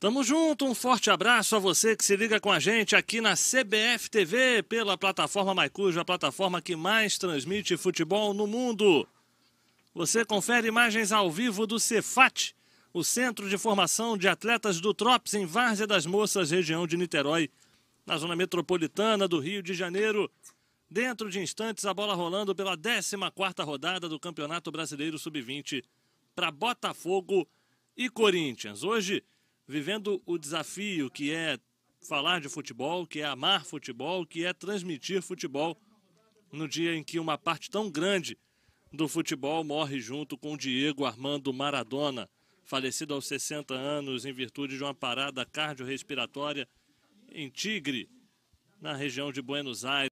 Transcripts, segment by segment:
Tamo junto, um forte abraço a você que se liga com a gente aqui na CBF TV, pela plataforma Maicujo, a plataforma que mais transmite futebol no mundo. Você confere imagens ao vivo do Cefat, o Centro de Formação de Atletas do TROPS em Várzea das Moças, região de Niterói, na zona metropolitana do Rio de Janeiro. Dentro de instantes, a bola rolando pela 14ª rodada do Campeonato Brasileiro Sub-20 para Botafogo e Corinthians. Hoje vivendo o desafio que é falar de futebol, que é amar futebol, que é transmitir futebol no dia em que uma parte tão grande do futebol morre junto com Diego Armando Maradona, falecido aos 60 anos em virtude de uma parada cardiorrespiratória em Tigre, na região de Buenos Aires.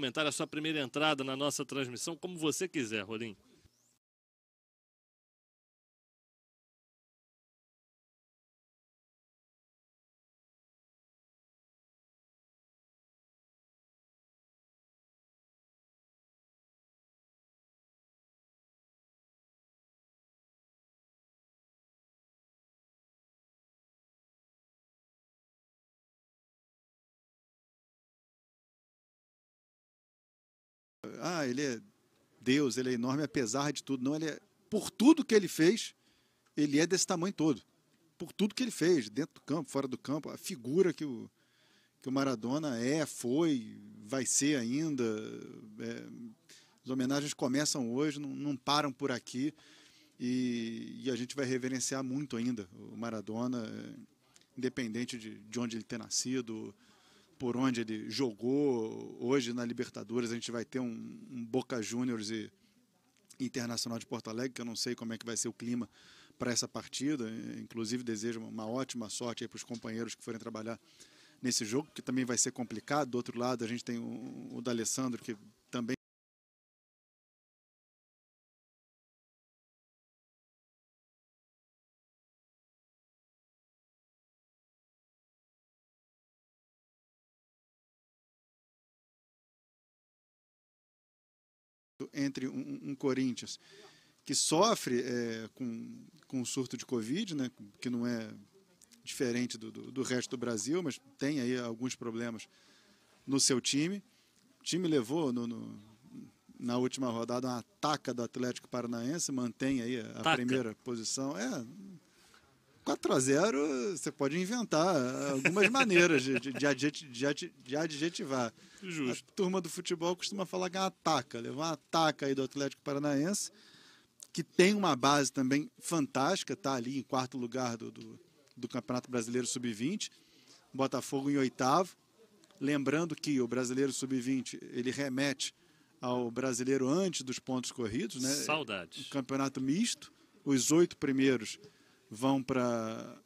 comentar é a sua primeira entrada na nossa transmissão, como você quiser, Rolim. ah, ele é Deus, ele é enorme apesar de tudo. Não, ele é, por tudo que ele fez, ele é desse tamanho todo. Por tudo que ele fez, dentro do campo, fora do campo, a figura que o, que o Maradona é, foi, vai ser ainda. É, as homenagens começam hoje, não, não param por aqui. E, e, a gente vai reverenciar muito ainda o Maradona, é, independente de, de onde ele ter nascido, por onde ele jogou. Hoje, na Libertadores, a gente vai ter um, um Boca Juniors e Internacional de Porto Alegre, que eu não sei como é que vai ser o clima para essa partida. Inclusive, desejo uma ótima sorte para os companheiros que forem trabalhar nesse jogo, que também vai ser complicado. Do outro lado, a gente tem o, o D'Alessandro, que entre um, um Corinthians que sofre é, com, com o surto de Covid, né, que não é diferente do, do, do, resto do Brasil, mas tem aí alguns problemas no seu time. O time levou no, no na última rodada uma ataca do Atlético Paranaense, mantém aí a, a primeira posição. É, 4 a 0 você pode inventar algumas maneiras de, de, de, de, adjetivar. Justo. A turma do futebol costuma falar que é uma taca, levou né? uma ataca aí do Atlético Paranaense, que tem uma base também fantástica, está ali em quarto lugar do, do, do Campeonato Brasileiro Sub-20, Botafogo em oitavo. Lembrando que o Brasileiro Sub-20, ele remete ao brasileiro antes dos pontos corridos, né? Saudades. O campeonato misto, os oito primeiros vão para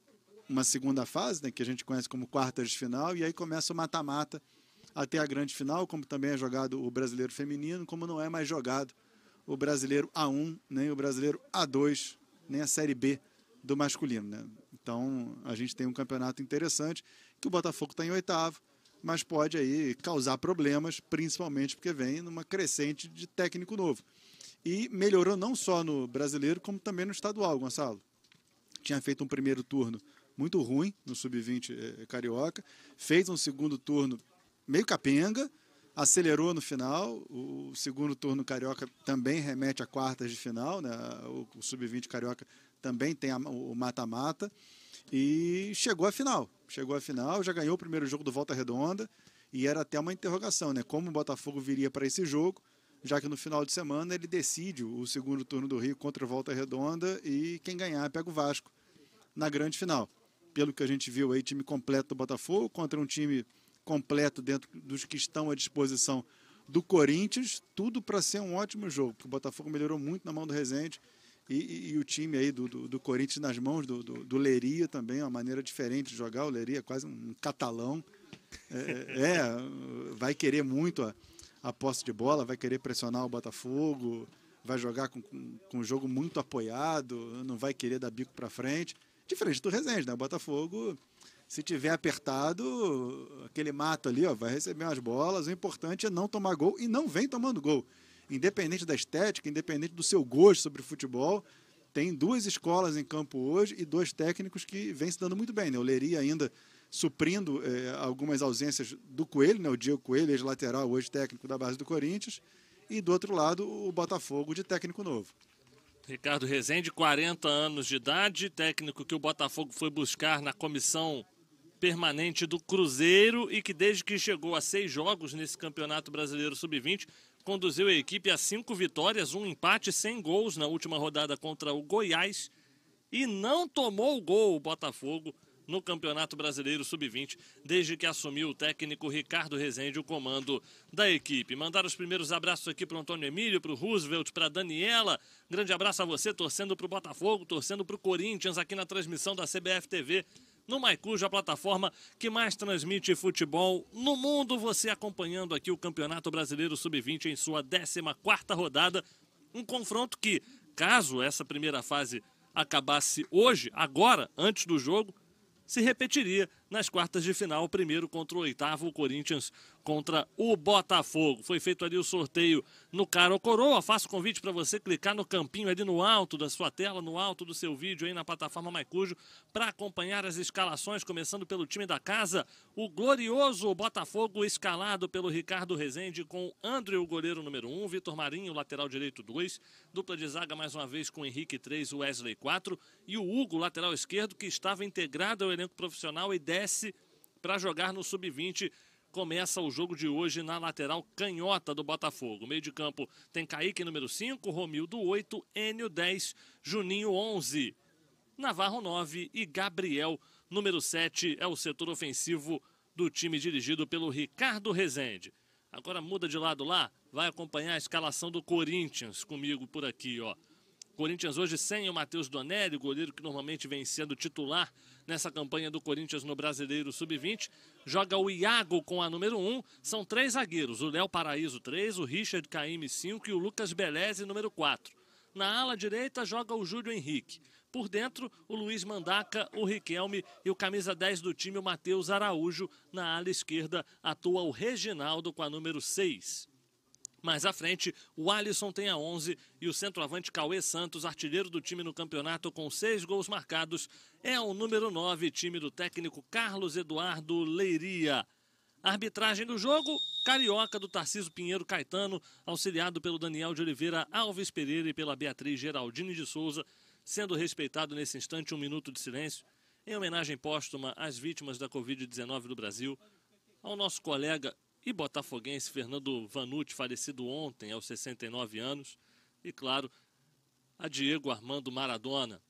uma segunda fase, né, que a gente conhece como quartas de final, e aí começa o mata-mata até a grande final, como também é jogado o brasileiro feminino, como não é mais jogado o brasileiro A1, nem o brasileiro A2, nem a Série B do masculino. Né? Então a gente tem um campeonato interessante, que o Botafogo está em oitavo, mas pode aí causar problemas, principalmente porque vem numa crescente de técnico novo. E melhorou não só no brasileiro, como também no estadual, Gonçalo tinha feito um primeiro turno muito ruim no sub-20 é, eh, eh, carioca, fez um segundo turno meio capenga, acelerou no final. O segundo turno carioca também remete a quartas de final, né? o, o sub-20 carioca também tem a, o mata-mata e chegou à final. Chegou à final, já ganhou o primeiro jogo do Volta Redonda e era até uma interrogação, né? Como o Botafogo viria para esse jogo? já que no final de semana ele decide o segundo turno do Rio contra a Volta Redonda e quem ganhar pega o Vasco na grande final. Pelo que a gente viu aí, time completo do Botafogo contra um time completo dentro dos que estão à disposição do Corinthians, tudo para ser um ótimo jogo, porque o Botafogo melhorou muito na mão do Rezende e, e, e o time aí do, do, do, Corinthians nas mãos do, do, do Leria também, uma maneira diferente de jogar, o Leria é quase um catalão, é, é, é vai querer muito a, a posse de bola, vai querer pressionar o Botafogo, vai jogar com, com, com o jogo muito apoiado, não vai querer dar bico para frente. Diferente do Resende, né? O Botafogo, se tiver apertado, aquele mato ali, ó, vai receber umas bolas. O importante é não tomar gol e não vem tomando gol. Independente da estética, independente do seu gosto sobre futebol, tem duas escolas em campo hoje e dois técnicos que vêm se dando muito bem. Né? Eu leria ainda suprindo é, algumas ausências do Coelho, né, o Diego Coelho, ex-lateral, hoje técnico da base do Corinthians, e do outro lado o Botafogo de técnico novo. Ricardo Rezende, 40 anos de idade, técnico que o Botafogo foi buscar na comissão permanente do Cruzeiro e que desde que chegou a seis jogos nesse Campeonato Brasileiro Sub-20, conduziu a equipe a cinco vitórias, um empate sem gols na última rodada contra o Goiás e não tomou o gol o Botafogo no Campeonato Brasileiro Sub-20 desde que assumiu o técnico Ricardo Rezende o comando da equipe. Mandar os primeiros abraços aqui para o Antônio Emílio, para o Roosevelt, para a Daniela. Grande abraço a você, torcendo para o Botafogo, torcendo para o Corinthians aqui na transmissão da CBF TV. No Maicujo, a plataforma que mais transmite futebol no mundo, você acompanhando aqui o Campeonato Brasileiro Sub-20 em sua 14 rodada. Um confronto que, caso essa primeira fase acabasse hoje, agora, antes do jogo, se repetiria nas quartas de final, primeiro contra o oitavo, o Corinthians contra o Botafogo. Foi feito ali o sorteio no Caro Coroa. Faço convite para você clicar no campinho ali no alto da sua tela, no alto do seu vídeo aí na plataforma Maicujo, para acompanhar as escalações, começando pelo time da casa, o glorioso Botafogo escalado pelo Ricardo Rezende com André, o goleiro número um, Vitor Marinho, lateral direito dois dupla de zaga mais uma vez com Henrique três, Wesley quatro e o Hugo, lateral esquerdo, que estava integrado ao elenco profissional e deve Messi para jogar no sub-20 começa o jogo de hoje na lateral canhota do Botafogo. Meio de campo tem Kaique, número 5, Romildo, 8, Enio, 10, Juninho, 11, Navarro, 9 e Gabriel, número 7, é o setor ofensivo do time dirigido pelo Ricardo Rezende. Agora muda de lado lá, vai acompanhar a escalação do Corinthians comigo por aqui, ó. Corinthians hoje sem o Matheus Donelli, goleiro que normalmente vem sendo titular nessa campanha do Corinthians no Brasileiro Sub-20. Joga o Iago com a número 1. São três zagueiros: o Léo Paraíso 3, o Richard Caime 5 e o Lucas Beleze, número 4. Na ala direita joga o Júlio Henrique. Por dentro, o Luiz Mandaca, o Riquelme e o camisa 10 do time, o Matheus Araújo. Na ala esquerda, atua o Reginaldo com a número 6. Mais à frente, o Alisson tem a 11 e o centroavante Cauê Santos, artilheiro do time no campeonato com seis gols marcados, é o número 9, time do técnico Carlos Eduardo Leiria. Arbitragem do jogo, Carioca do Tarciso Pinheiro Caetano, auxiliado pelo Daniel de Oliveira Alves Pereira e pela Beatriz Geraldine de Souza, sendo respeitado nesse instante um minuto de silêncio em homenagem póstuma às vítimas da Covid-19 do Brasil, ao nosso colega e botafoguense Fernando Vanucci, falecido ontem aos 69 anos, e claro, a Diego Armando Maradona.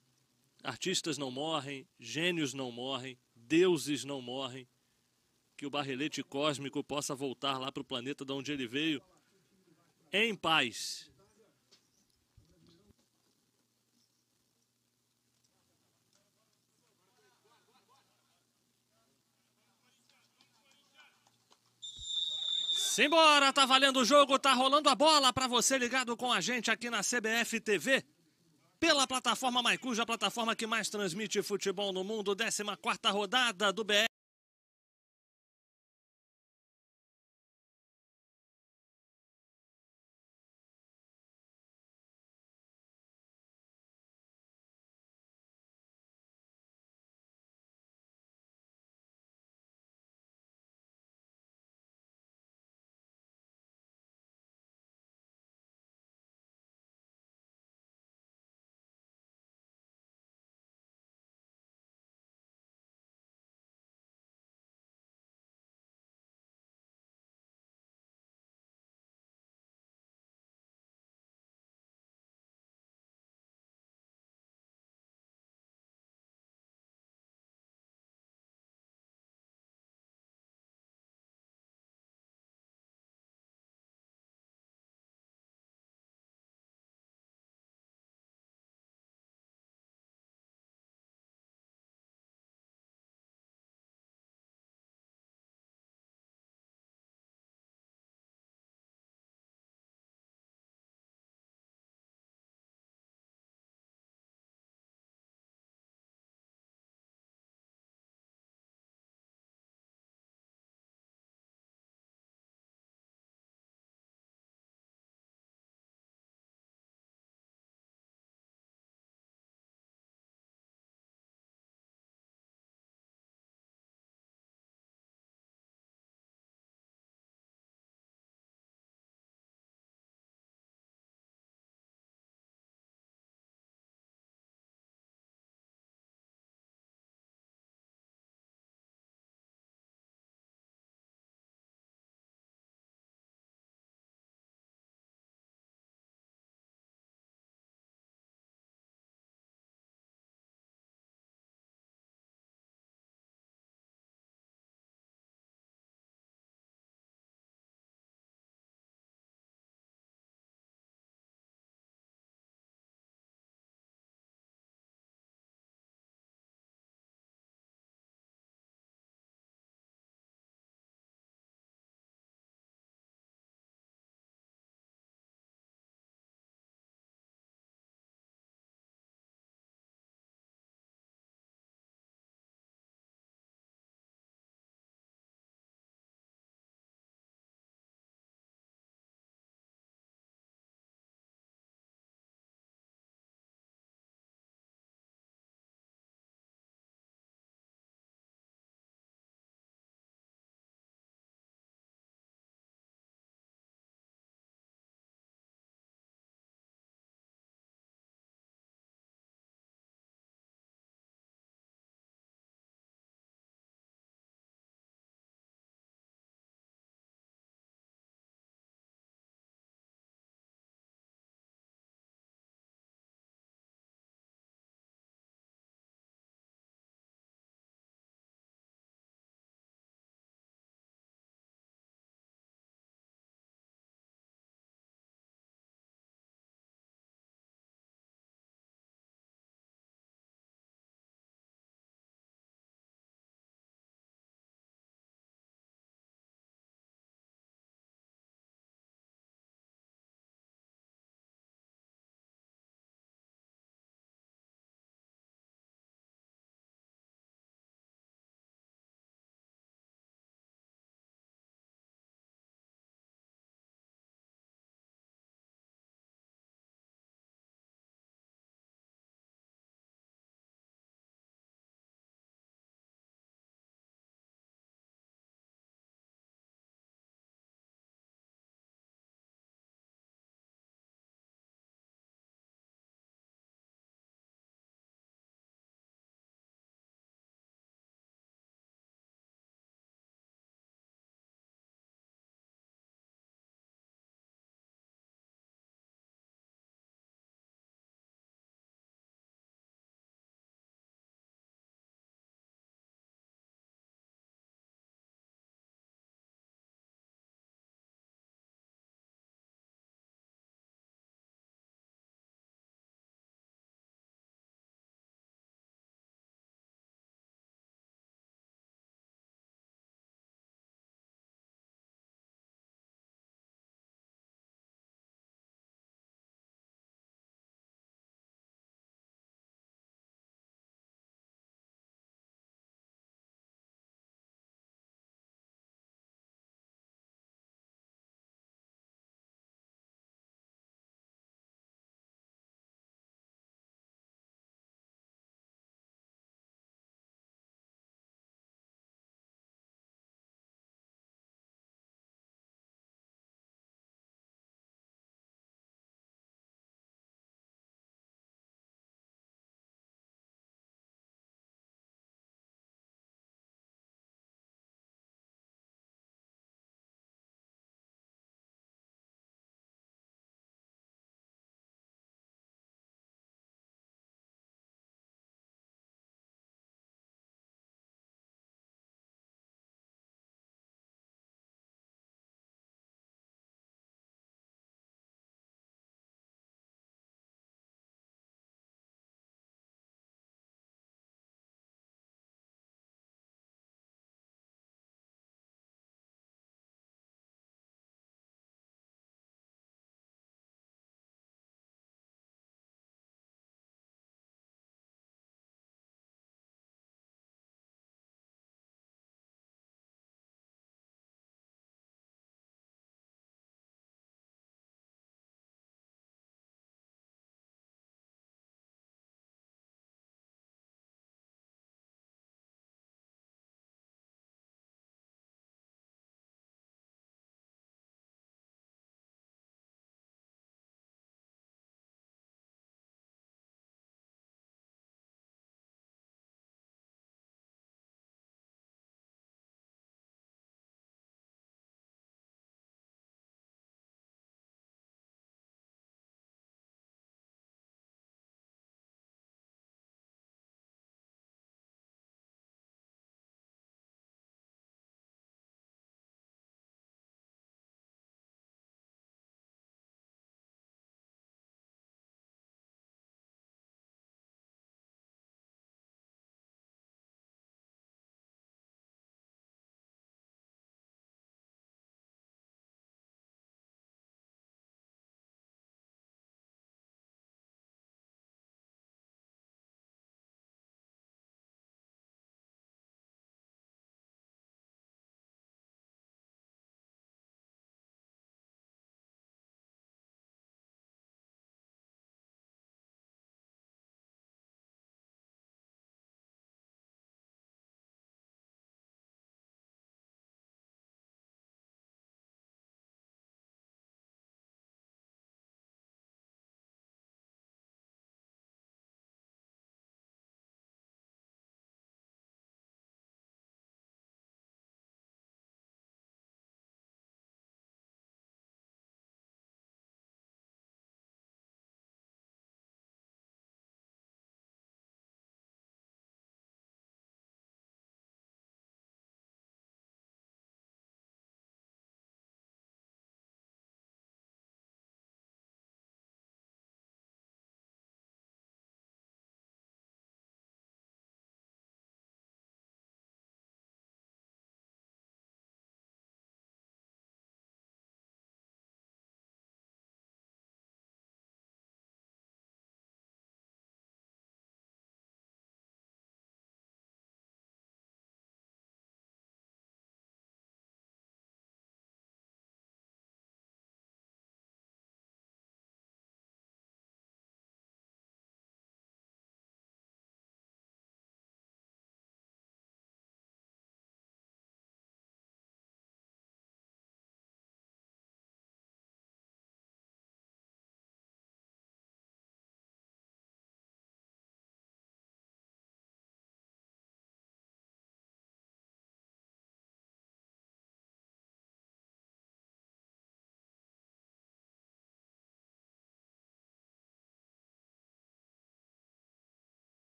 Artistas não morrem, gênios não morrem, deuses não morrem. Que o barrelete cósmico possa voltar lá para o planeta de onde ele veio em paz Simbora, tá valendo o jogo, tá rolando a bola para você ligado com a gente aqui na CBF TV. Pela plataforma Maicuja, a plataforma que mais transmite futebol no mundo, 14 quarta rodada do BR.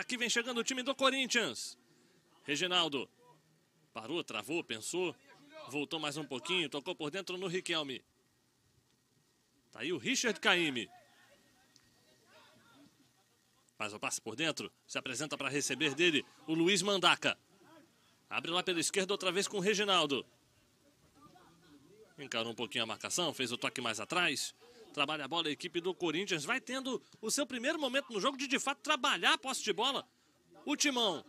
Aqui vem chegando o time do Corinthians. Reginaldo parou, travou, pensou, voltou mais um pouquinho, tocou por dentro no Riquelme. Tá aí o Richard Caime. Faz o passe por dentro, se apresenta para receber dele o Luiz Mandaca. Abre lá pela esquerda outra vez com o Reginaldo. Encarou um pouquinho a marcação, fez o toque mais atrás. Trabalha a bola a equipe do Corinthians. Vai tendo o seu primeiro momento no jogo de, de fato, trabalhar a posse de bola. O Timão.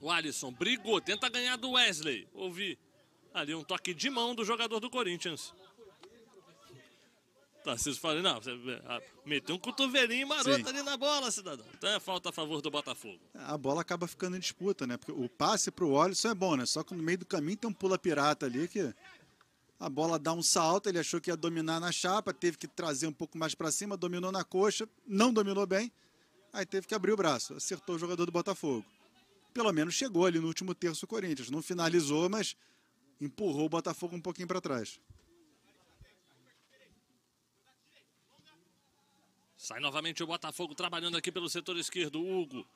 O Alisson brigou, tenta ganhar do Wesley. Ouvi ali um toque de mão do jogador do Corinthians. vocês falam, não, você é, meteu um cotovelinho maroto Sim. ali na bola, cidadão. Então é falta a favor do Botafogo. A bola acaba ficando em disputa, né? Porque o passe pro Alisson é bom, né? Só que no meio do caminho tem um pula pirata ali que a bola dá um salto, ele achou que ia dominar na chapa, teve que trazer um pouco mais para cima, dominou na coxa, não dominou bem, aí teve que abrir o braço, acertou o jogador do Botafogo. Pelo menos chegou ali no último terço o Corinthians, não finalizou, mas empurrou o Botafogo um pouquinho para trás. Sai novamente o Botafogo trabalhando aqui pelo setor esquerdo. Hugo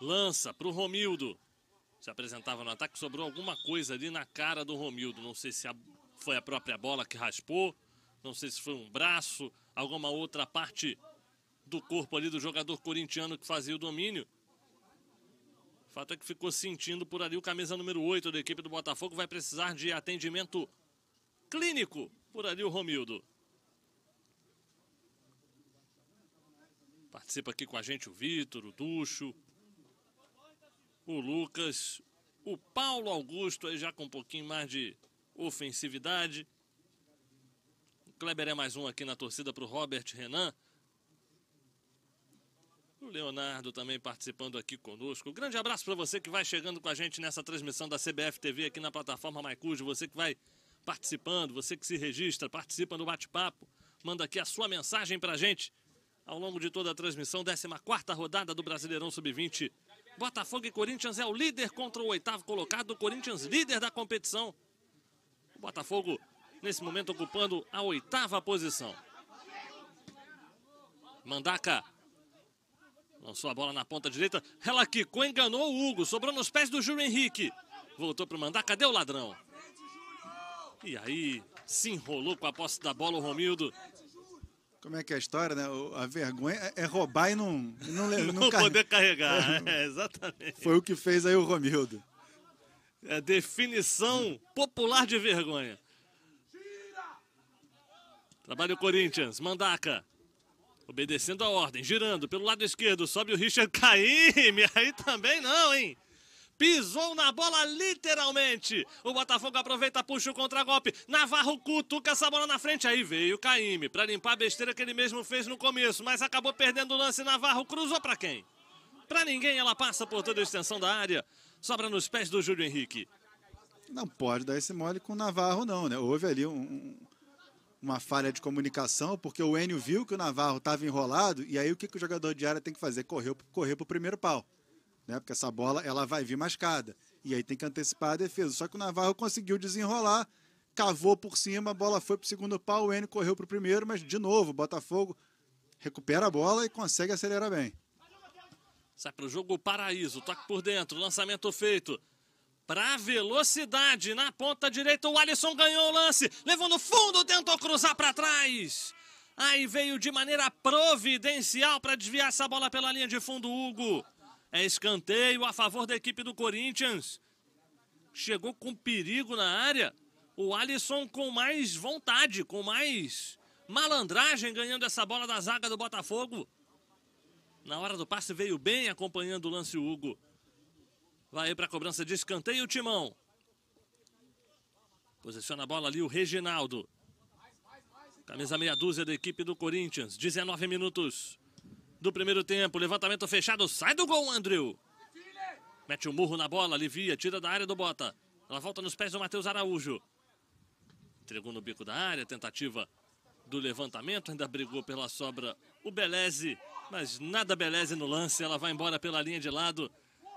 lança para o Romildo. Se apresentava no ataque, sobrou alguma coisa ali na cara do Romildo. Não sei se a foi a própria bola que raspou. Não sei se foi um braço, alguma outra parte do corpo ali do jogador corintiano que fazia o domínio. O fato é que ficou sentindo por ali o camisa número 8 da equipe do Botafogo. Vai precisar de atendimento clínico por ali o Romildo. Participa aqui com a gente o Vitor, o Ducho, o Lucas, o Paulo Augusto, aí já com um pouquinho mais de ofensividade. O Kleber é mais um aqui na torcida para o Robert Renan. O Leonardo também participando aqui conosco. Um grande abraço para você que vai chegando com a gente nessa transmissão da CBF TV aqui na plataforma MyCujo. Você que vai participando, você que se registra, participa do bate-papo, manda aqui a sua mensagem para a gente ao longo de toda a transmissão. 14 rodada do Brasileirão Sub-20. Botafogo e Corinthians é o líder contra o oitavo colocado. Corinthians, líder da competição. O Botafogo, nesse momento, ocupando a oitava posição. Mandaca lançou a bola na ponta direita. Ela quicou, enganou o Hugo. Sobrou nos pés do Júlio Henrique. Voltou para o Mandaca, deu ladrão. E aí se enrolou com a posse da bola o Romildo. Como é que é a história, né? A vergonha é, é roubar e não... Não, não, não poder carregar, é, exatamente. Foi o que fez aí o Romildo. É definição popular de vergonha. Trabalha o Corinthians. Mandaca. Obedecendo a ordem, girando pelo lado esquerdo, sobe o Richard Caime. Aí também não, hein? Pisou na bola literalmente. O Botafogo aproveita, puxa o contragolpe. Navarro cutuca essa bola na frente. Aí veio Caime para limpar a besteira que ele mesmo fez no começo, mas acabou perdendo o lance. Navarro cruzou para quem? Para ninguém, ela passa por toda a extensão da área. Sobra nos pés do Júlio Henrique. Não pode dar esse mole com o Navarro, não, né? Houve ali um, uma falha de comunicação, porque o Enio viu que o Navarro estava enrolado, e aí o que, que o jogador de área tem que fazer? Correr, para o primeiro pau. Né? Porque essa bola ela vai vir mascada. E aí tem que antecipar a defesa. Só que o Navarro conseguiu desenrolar, cavou por cima, a bola foi para o segundo pau, o Enio correu para o primeiro, mas de novo, o Botafogo recupera a bola e consegue acelerar bem. Sai para o jogo o Paraíso. Toque por dentro. Lançamento feito. Para velocidade na ponta direita. O Alisson ganhou o lance. Levou no fundo. Tentou cruzar para trás. Aí veio de maneira providencial para desviar essa bola pela linha de fundo. Hugo. É escanteio a favor da equipe do Corinthians. Chegou com perigo na área. O Alisson com mais vontade, com mais malandragem ganhando essa bola da zaga do Botafogo. Na hora do passe veio bem acompanhando o lance o Hugo. Vai para a cobrança de escanteio o Timão. Posiciona a bola ali o Reginaldo. Camisa meia dúzia da equipe do Corinthians. 19 minutos do primeiro tempo. Levantamento fechado. Sai do gol, Andrew. Mete o um murro na bola. Alivia. Tira da área do Bota. Ela volta nos pés do Matheus Araújo. Entregou no bico da área. Tentativa do levantamento. Ainda brigou pela sobra o Beleze. Mas nada beleza no lance, ela vai embora pela linha de lado.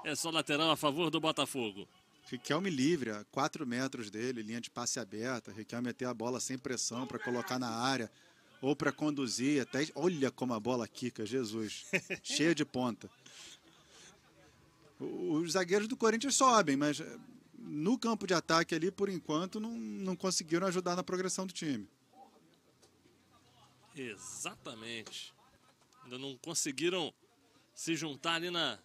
É só lateral a favor do Botafogo. Riquelme livre, a 4 metros dele, linha de passe aberta. Riquelme até a bola sem pressão para colocar na área ou para conduzir. Até Olha como a bola quica, Jesus. Cheia de ponta. Os zagueiros do Corinthians sobem, mas eh, no campo de ataque ali, por enquanto, não, não conseguiram ajudar na progressão do time. Exatamente não conseguiram se juntar ali na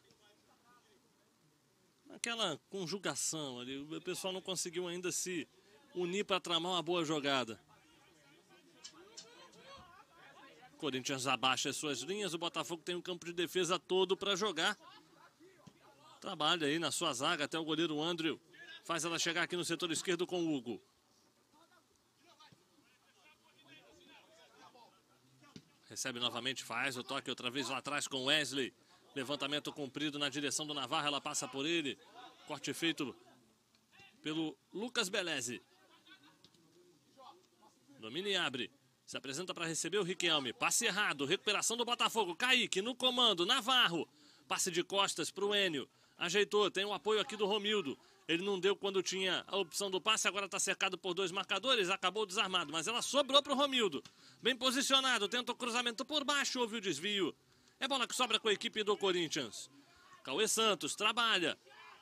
naquela conjugação ali. O pessoal não conseguiu ainda se unir para tramar uma boa jogada. Corinthians abaixa as suas linhas, o Botafogo tem um campo de defesa todo para jogar. Trabalha aí na sua zaga até o goleiro Andrew. Faz ela chegar aqui no setor esquerdo com o Hugo. Recebe novamente, faz o toque outra vez lá atrás com Wesley. Levantamento comprido na direção do Navarro, ela passa por ele. Corte feito pelo Lucas Beleze. Domina e abre. Se apresenta para receber o Riquelme. Passe errado, recuperação do Botafogo. Kaique no comando, Navarro. Passe de costas para o Enio. Ajeitou, tem o apoio aqui do Romildo. Ele não deu quando tinha a opção do passe, agora está cercado por dois marcadores, acabou desarmado, mas ela sobrou para o Romildo. Bem posicionado, tenta o cruzamento por baixo, houve o desvio. É bola que sobra com a equipe do Corinthians. Cauê Santos trabalha,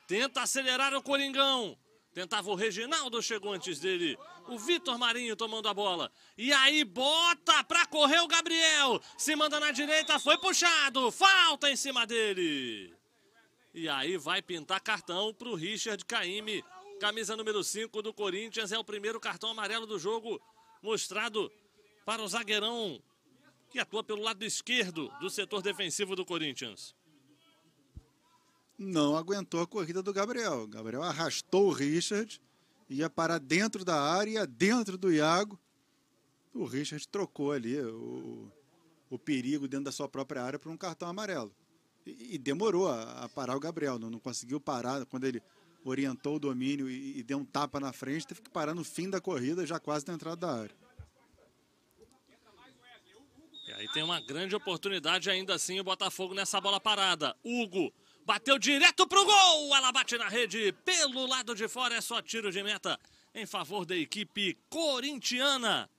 tenta acelerar o Coringão. Tentava o Reginaldo, chegou antes dele. O Vitor Marinho tomando a bola. E aí bota para correr o Gabriel. Se manda na direita, foi puxado. Falta em cima dele. E aí vai pintar cartão para o Richard Caime. Camisa número 5 do Corinthians é o primeiro cartão amarelo do jogo mostrado para o zagueirão que atua pelo lado esquerdo do setor defensivo do Corinthians. Não aguentou a corrida do Gabriel. Gabriel arrastou o Richard, ia para dentro da área, dentro do Iago. O Richard trocou ali o, o perigo dentro da sua própria área por um cartão amarelo. E, demorou a, a, parar o Gabriel, não, não, conseguiu parar. Quando ele orientou o domínio e, e, deu um tapa na frente, teve que parar no fim da corrida, já quase na entrada da área. E aí tem uma grande oportunidade ainda assim o Botafogo nessa bola parada. Hugo bateu direto pro gol! Ela bate na rede, pelo lado de fora é só tiro de meta em favor da equipe corintiana.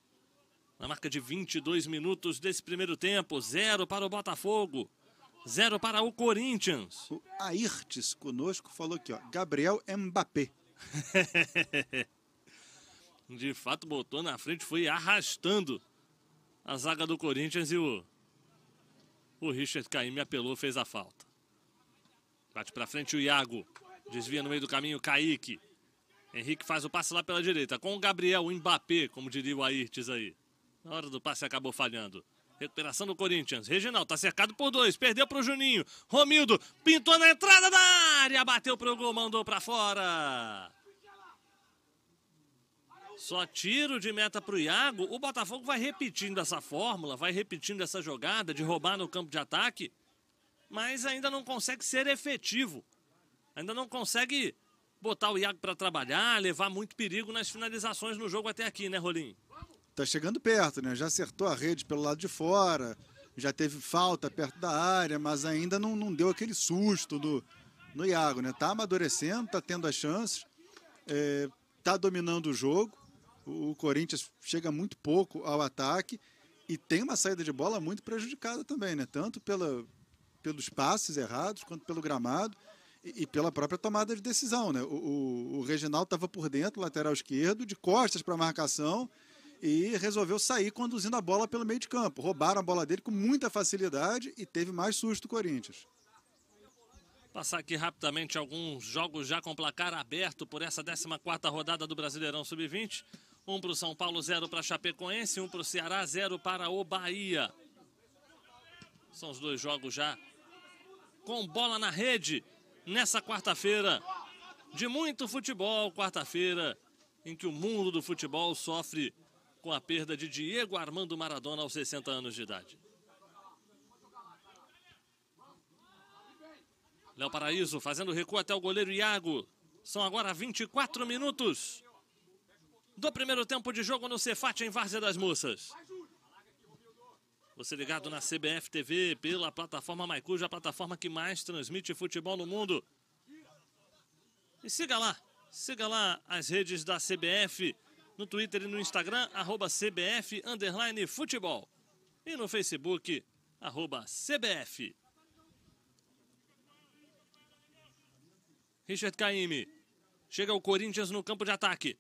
Na marca de 22 minutos desse primeiro tempo, zero para o Botafogo. 0 para o Corinthians. O Ayrtes conosco falou aqui, ó, Gabriel Mbappé. De fato, botou na frente, foi arrastando a zaga do Corinthians e o, o Richard Caim apelou, fez a falta. Bate para frente o Iago, desvia no meio do caminho o Kaique. Henrique faz o passe lá pela direita, com o Gabriel Mbappé, como diria o Ayrtes aí. Na hora do passe acabou falhando. Recuperação do Corinthians. Reginaldo tá cercado por dois. Perdeu pro Juninho. Romildo pintou na entrada da área. Bateu pro gol, mandou para fora. Só tiro de meta pro Iago. O Botafogo vai repetindo essa fórmula, vai repetindo essa jogada de roubar no campo de ataque, mas ainda não consegue ser efetivo. Ainda não consegue botar o Iago para trabalhar, levar muito perigo nas finalizações no jogo até aqui, né, Rolim? está chegando perto, né? Já acertou a rede pelo lado de fora, já teve falta perto da área, mas ainda não, não deu aquele susto do no Iago, né? Tá amadurecendo, tá tendo as chances, é, tá dominando o jogo. O, o Corinthians chega muito pouco ao ataque e tem uma saída de bola muito prejudicada também, né? Tanto pela, pelos passes errados quanto pelo gramado e, e pela própria tomada de decisão, né? O, o, o Reginaldo estava por dentro, lateral esquerdo, de costas para a marcação e resolveu sair conduzindo a bola pelo meio de campo. Roubaram a bola dele com muita facilidade e teve mais susto o Corinthians. Passar aqui rapidamente alguns jogos já com placar aberto por essa 14 rodada do Brasileirão Sub-20. Um para o São Paulo, zero para Chapecoense, um para o Ceará, zero para o Bahia. São os dois jogos já com bola na rede nessa quarta-feira. De muito futebol, quarta-feira, em que o mundo do futebol sofre com a perda de Diego Armando Maradona aos 60 anos de idade. Léo Paraíso fazendo recuo até o goleiro Iago. São agora 24 minutos do primeiro tempo de jogo no Cefate em Várzea das Moças. Você ligado na CBF TV pela plataforma Maicuja, a plataforma que mais transmite futebol no mundo. E siga lá, siga lá as redes da CBF no Twitter e no Instagram, arroba CBF Futebol. E no Facebook, arroba CBF. Richard Caime. Chega o Corinthians no campo de ataque.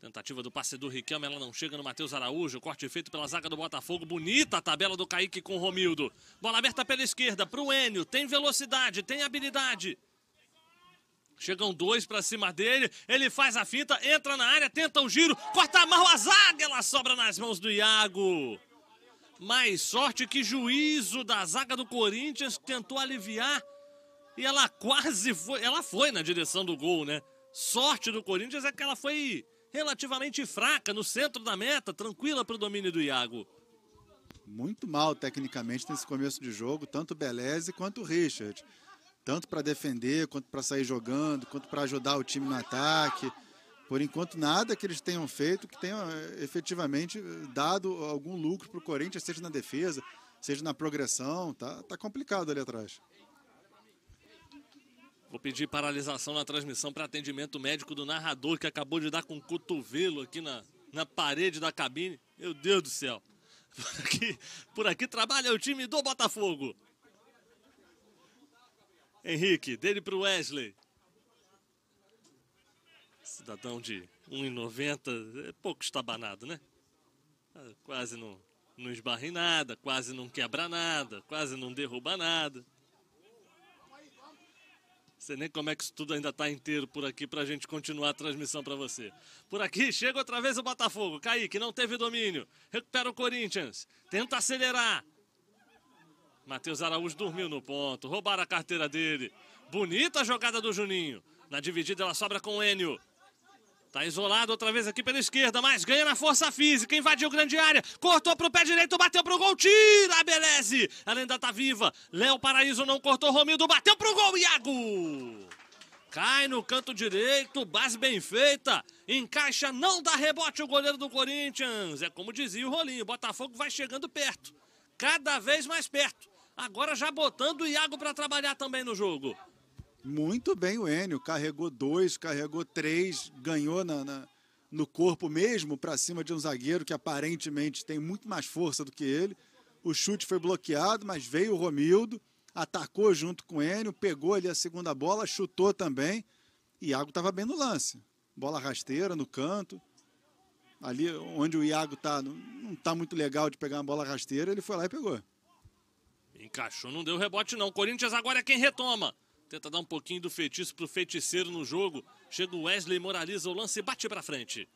Tentativa do passe do Riquelme, ela não chega no Matheus Araújo. Corte feito pela zaga do Botafogo. Bonita a tabela do Kaique com o Romildo. Bola aberta pela esquerda, para o Enio. Tem velocidade, tem habilidade. Chegam dois para cima dele, ele faz a finta, entra na área, tenta o giro, corta a mão, a zaga, ela sobra nas mãos do Iago. Mais sorte que juízo da zaga do Corinthians, tentou aliviar e ela quase foi, ela foi na direção do gol, né? Sorte do Corinthians é que ela foi relativamente fraca no centro da meta, tranquila para o domínio do Iago. Muito mal tecnicamente nesse começo de jogo, tanto o Beleze quanto o Richard tanto para defender, quanto para sair jogando, quanto para ajudar o time no ataque. Por enquanto, nada que eles tenham feito que tenha eh, efetivamente eh, dado algum lucro para o Corinthians, seja na defesa, seja na progressão. Tá, tá complicado ali atrás. Vou pedir paralisação na transmissão para atendimento médico do narrador que acabou de dar com um cotovelo aqui na, na parede da cabine. Meu Deus do céu. Por aqui, por aqui trabalha o time do Botafogo. Henrique, dele para o Wesley. Cidadão de 1,90, é pouco estabanado, né? Ah, quase não, não esbarra em nada, quase não quebra nada, quase não derruba nada. Não sei nem como é que isso tudo ainda está inteiro por aqui para a gente continuar a transmissão para você. Por aqui chega outra vez o Botafogo. Kaique não teve domínio. Recupera o Corinthians. Tenta acelerar. Matheus Araújo dormiu no ponto. Roubaram a carteira dele. Bonita a jogada do Juninho. Na dividida ela sobra com o Enio. Tá isolado outra vez aqui pela esquerda, mas ganha na força física, invadiu grande área, cortou pro pé direito, bateu pro gol, tira a Beleze. Ela ainda tá viva. Léo Paraíso não cortou, Romildo bateu pro gol, Iago. Cai no canto direito, base bem feita. Encaixa, não dá rebote o goleiro do Corinthians. É como dizia o Rolinho, o Botafogo vai chegando perto. Cada vez mais perto agora já botando o Iago para trabalhar também no jogo. Muito bem o Enio, carregou dois, carregou três, ganhou na, na no corpo mesmo para cima de um zagueiro que aparentemente tem muito mais força do que ele. O chute foi bloqueado, mas veio o Romildo, atacou junto com o Enio, pegou ali a segunda bola, chutou também. Iago estava bem no lance. Bola rasteira no canto. Ali onde o Iago tá não está muito legal de pegar uma bola rasteira, ele foi lá e pegou. Encaixou, não deu rebote não. Corinthians agora é quem retoma. Tenta dar um pouquinho do feitiço pro feiticeiro no jogo. Chega o Wesley, moraliza o lance e bate pra frente.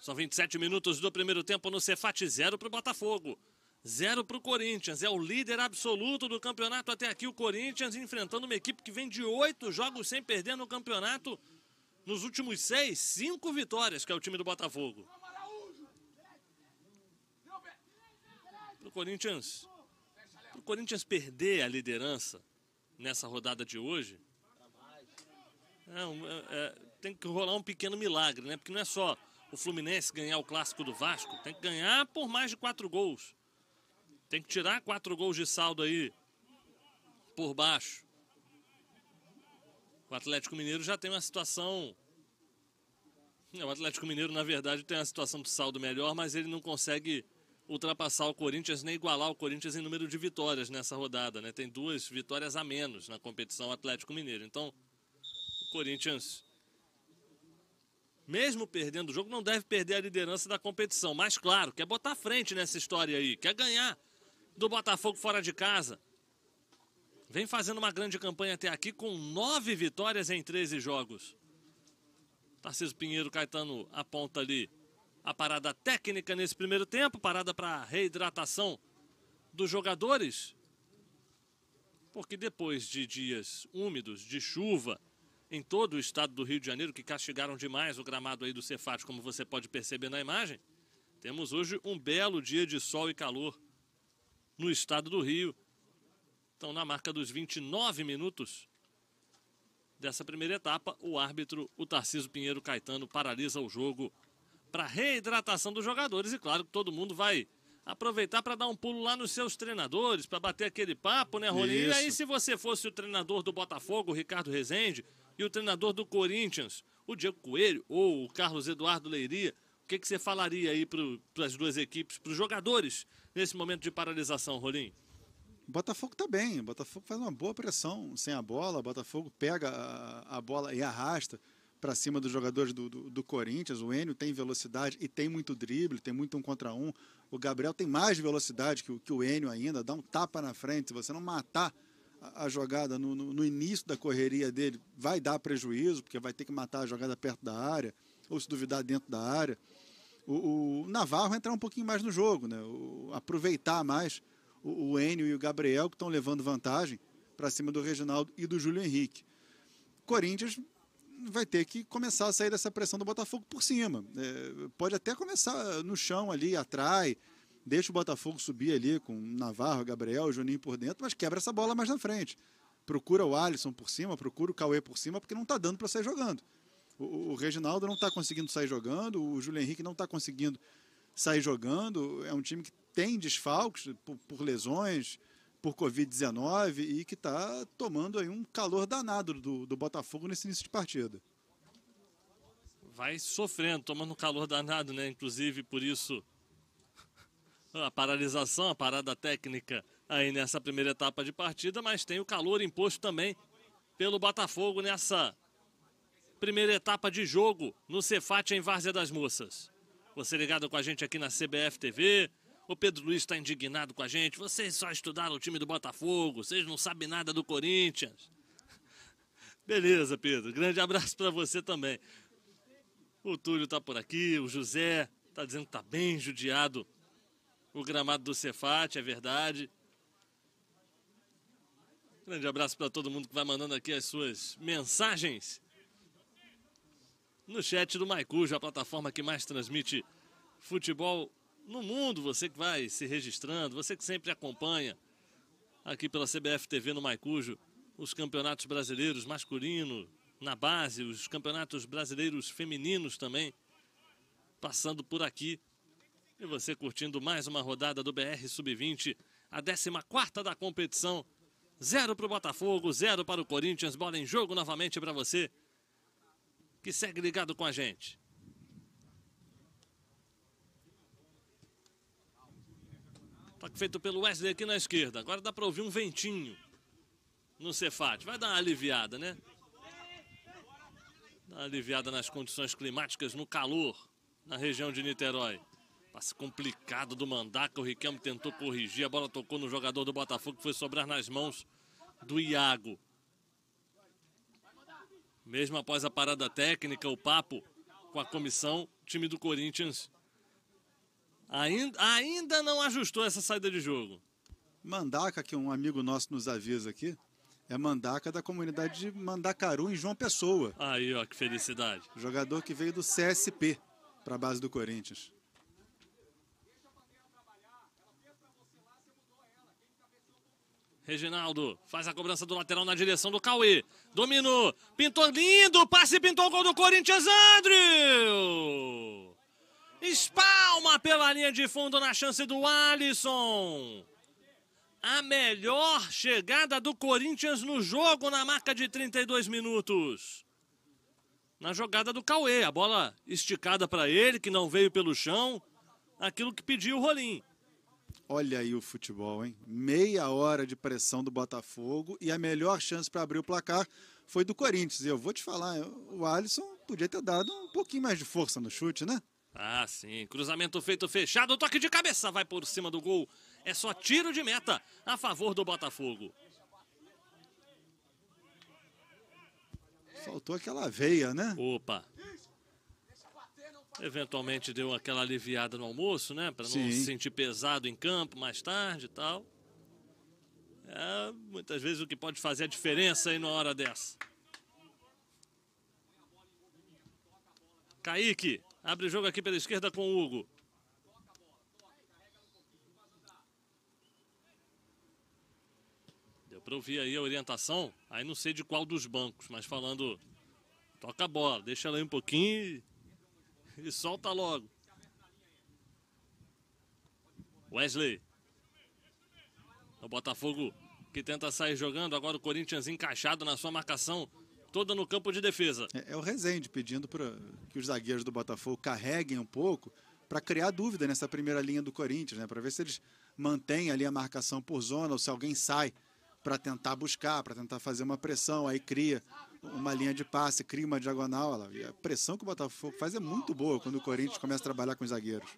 São 27 minutos do primeiro tempo no Cefate, zero pro Botafogo. Zero pro Corinthians. É o líder absoluto do campeonato até aqui. O Corinthians enfrentando uma equipe que vem de oito jogos sem perder no campeonato. Nos últimos seis, cinco vitórias, que é o time do Botafogo. para o Corinthians, pro Corinthians perder a liderança nessa rodada de hoje, é, é, tem que rolar um pequeno milagre, né? Porque não é só o Fluminense ganhar o clássico do Vasco, tem que ganhar por mais de quatro gols. Tem que tirar quatro gols de saldo aí por baixo. O Atlético Mineiro já tem uma situação. O Atlético Mineiro, na verdade, tem uma situação de saldo melhor, mas ele não consegue ultrapassar o Corinthians nem igualar o Corinthians em número de vitórias nessa rodada, né? Tem duas vitórias a menos na competição Atlético Mineiro. Então, o Corinthians mesmo perdendo o jogo, não deve perder a liderança da competição. Mas claro, quer botar frente nessa história aí, quer ganhar do Botafogo fora de casa. Vem fazendo uma grande campanha até aqui com nove vitórias em 13 jogos. Tarcísio Pinheiro Caetano aponta ali a parada técnica nesse primeiro tempo, parada para reidratação dos jogadores. Porque depois de dias úmidos, de chuva, em todo o estado do Rio de Janeiro, que castigaram demais o gramado aí do Cefat, como você pode perceber na imagem, temos hoje um belo dia de sol e calor no estado do Rio. Então, na marca dos 29 minutos dessa primeira etapa, o árbitro, o Tarciso Pinheiro Caetano, paralisa o jogo para reidratação dos jogadores e claro que todo mundo vai aproveitar para dar um pulo lá nos seus treinadores, para bater aquele papo, né, Rolinho? E aí se você fosse o treinador do Botafogo, o Ricardo Rezende, e o treinador do Corinthians, o Diego Coelho ou o Carlos Eduardo Leiria, o que, que você falaria aí para as duas equipes, para os jogadores nesse momento de paralisação, Rolim? O Botafogo está bem, o Botafogo faz uma boa pressão sem a bola, o Botafogo pega a, a bola e arrasta para cima dos jogadores do, do, do, Corinthians. O Enio tem velocidade e tem muito drible, tem muito um contra um. O Gabriel tem mais velocidade que, que o Enio ainda, dá um tapa na frente. Se você não matar a, a jogada no, no, no, início da correria dele, vai dar prejuízo, porque vai ter que matar a jogada perto da área, ou se duvidar dentro da área. O, o Navarro entrar um pouquinho mais no jogo, né? O, aproveitar mais o, o Enio e o Gabriel, que estão levando vantagem para cima do Reginaldo e do Júlio Henrique. Corinthians vai ter que começar a sair dessa pressão do Botafogo por cima. É, pode até começar no chão ali, atrai, deixa o Botafogo subir ali com Navarro, Gabriel, Juninho por dentro, mas quebra essa bola mais na frente. Procura o Alisson por cima, procura o Cauê por cima, porque não está dando para sair jogando. O, o Reginaldo não está conseguindo sair jogando, o Júlio Henrique não está conseguindo sair jogando. É um time que tem desfalques por, por lesões, por Covid-19 e que está tomando aí um calor danado do, do Botafogo nesse início de partida. Vai sofrendo, tomando um calor danado, né? Inclusive por isso a paralisação, a parada técnica aí nessa primeira etapa de partida, mas tem o calor imposto também pelo Botafogo nessa primeira etapa de jogo no Cefate em Várzea das Moças. Você ligado com a gente aqui na CBF TV, o Pedro Luiz está indignado com a gente. Vocês só estudaram o time do Botafogo, vocês não sabem nada do Corinthians. Beleza, Pedro. Grande abraço para você também. O Túlio está por aqui, o José está dizendo que está bem judiado o gramado do Cefat, é verdade. Grande abraço para todo mundo que vai mandando aqui as suas mensagens. No chat do Maicujo, a plataforma que mais transmite futebol no mundo, você que vai se registrando, você que sempre acompanha aqui pela CBF TV no Maicujo os campeonatos brasileiros masculino na base, os campeonatos brasileiros femininos também passando por aqui. E você curtindo mais uma rodada do BR Sub-20, a 14 da competição. Zero para o Botafogo, zero para o Corinthians. Bola em jogo novamente para você que segue ligado com a gente. Toque tá feito pelo Wesley aqui na esquerda. Agora dá para ouvir um ventinho no Cefate. Vai dar uma aliviada, né? Dá uma aliviada nas condições climáticas, no calor na região de Niterói. Passe complicado do Mandaca. O Riquelmo tentou corrigir. A bola tocou no jogador do Botafogo, que foi sobrar nas mãos do Iago. Mesmo após a parada técnica, o papo com a comissão, time do Corinthians Ainda, ainda não ajustou essa saída de jogo. Mandaca, que um amigo nosso nos avisa aqui, é mandaca da comunidade de Mandacaru, em João Pessoa. Aí, ó, que felicidade. Jogador que veio do CSP para a base do Corinthians. Reginaldo faz a cobrança do lateral na direção do Cauê. Dominou, pintou lindo, passe pintou o gol do Corinthians, Andrew! Espalma pela linha de fundo na chance do Alisson. A melhor chegada do Corinthians no jogo na marca de 32 minutos. Na jogada do Cauê, a bola esticada para ele, que não veio pelo chão, aquilo que pediu o Rolim. Olha aí o futebol, hein? Meia hora de pressão do Botafogo e a melhor chance para abrir o placar foi do Corinthians. E eu vou te falar, o Alisson podia ter dado um pouquinho mais de força no chute, né? Ah, sim. Cruzamento feito fechado, toque de cabeça, vai por cima do gol. É só tiro de meta a favor do Botafogo. Faltou aquela veia, né? Opa. Eventualmente deu aquela aliviada no almoço, né? Para não sim. se sentir pesado em campo mais tarde e tal. É, muitas vezes o que pode fazer a diferença aí na hora dessa. Kaique. Abre o jogo aqui pela esquerda com o Hugo. Deu para ouvir aí a orientação. Aí não sei de qual dos bancos, mas falando... Toca a bola, deixa ela aí um pouquinho e, e solta logo. Wesley. O Botafogo que tenta sair jogando. Agora o Corinthians encaixado na sua marcação toda no campo de defesa. É, é o Rezende pedindo para que os zagueiros do Botafogo carreguem um pouco para criar dúvida nessa primeira linha do Corinthians, né? Para ver se eles mantêm ali a marcação por zona ou se alguém sai para tentar buscar, para tentar fazer uma pressão, aí cria uma linha de passe, cria uma diagonal. A pressão que o Botafogo faz é muito boa quando o Corinthians começa a trabalhar com os zagueiros.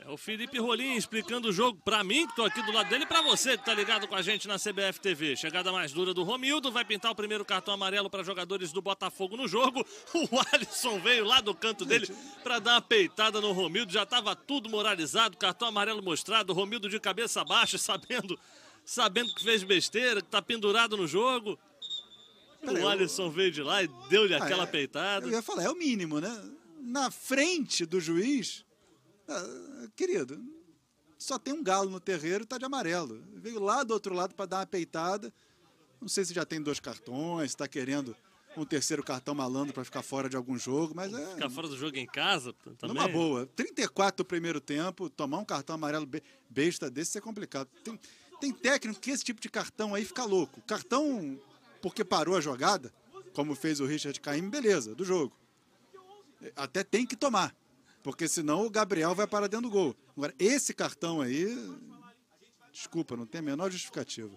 É o Felipe Rolim explicando o jogo para mim, que tô aqui do lado dele, e para você que tá ligado com a gente na CBF TV. Chegada mais dura do Romildo, vai pintar o primeiro cartão amarelo para jogadores do Botafogo no jogo. O Alisson veio lá do canto dele para dar uma peitada no Romildo, já tava tudo moralizado, cartão amarelo mostrado, Romildo de cabeça baixa, sabendo, sabendo que fez besteira, que tá pendurado no jogo. Peraí, o Alisson eu... veio de lá e deu-lhe ah, aquela é, peitada. Eu ia falar, é o mínimo, né? Na frente do juiz, ah, querido, só tem um galo no terreiro e está de amarelo. Veio lá do outro lado para dar uma peitada. Não sei se já tem dois cartões, está querendo um terceiro cartão malandro para ficar fora de algum jogo, mas é. Ficar fora do jogo em casa também. Numa boa. 34 do primeiro tempo, tomar um cartão amarelo besta desse é complicado. Tem, tem técnico que esse tipo de cartão aí fica louco. Cartão porque parou a jogada, como fez o Richard Caim, beleza, do jogo. Até tem que tomar. Porque senão o Gabriel vai para dentro do gol. Agora, esse cartão aí. Desculpa, não tem a menor justificativa.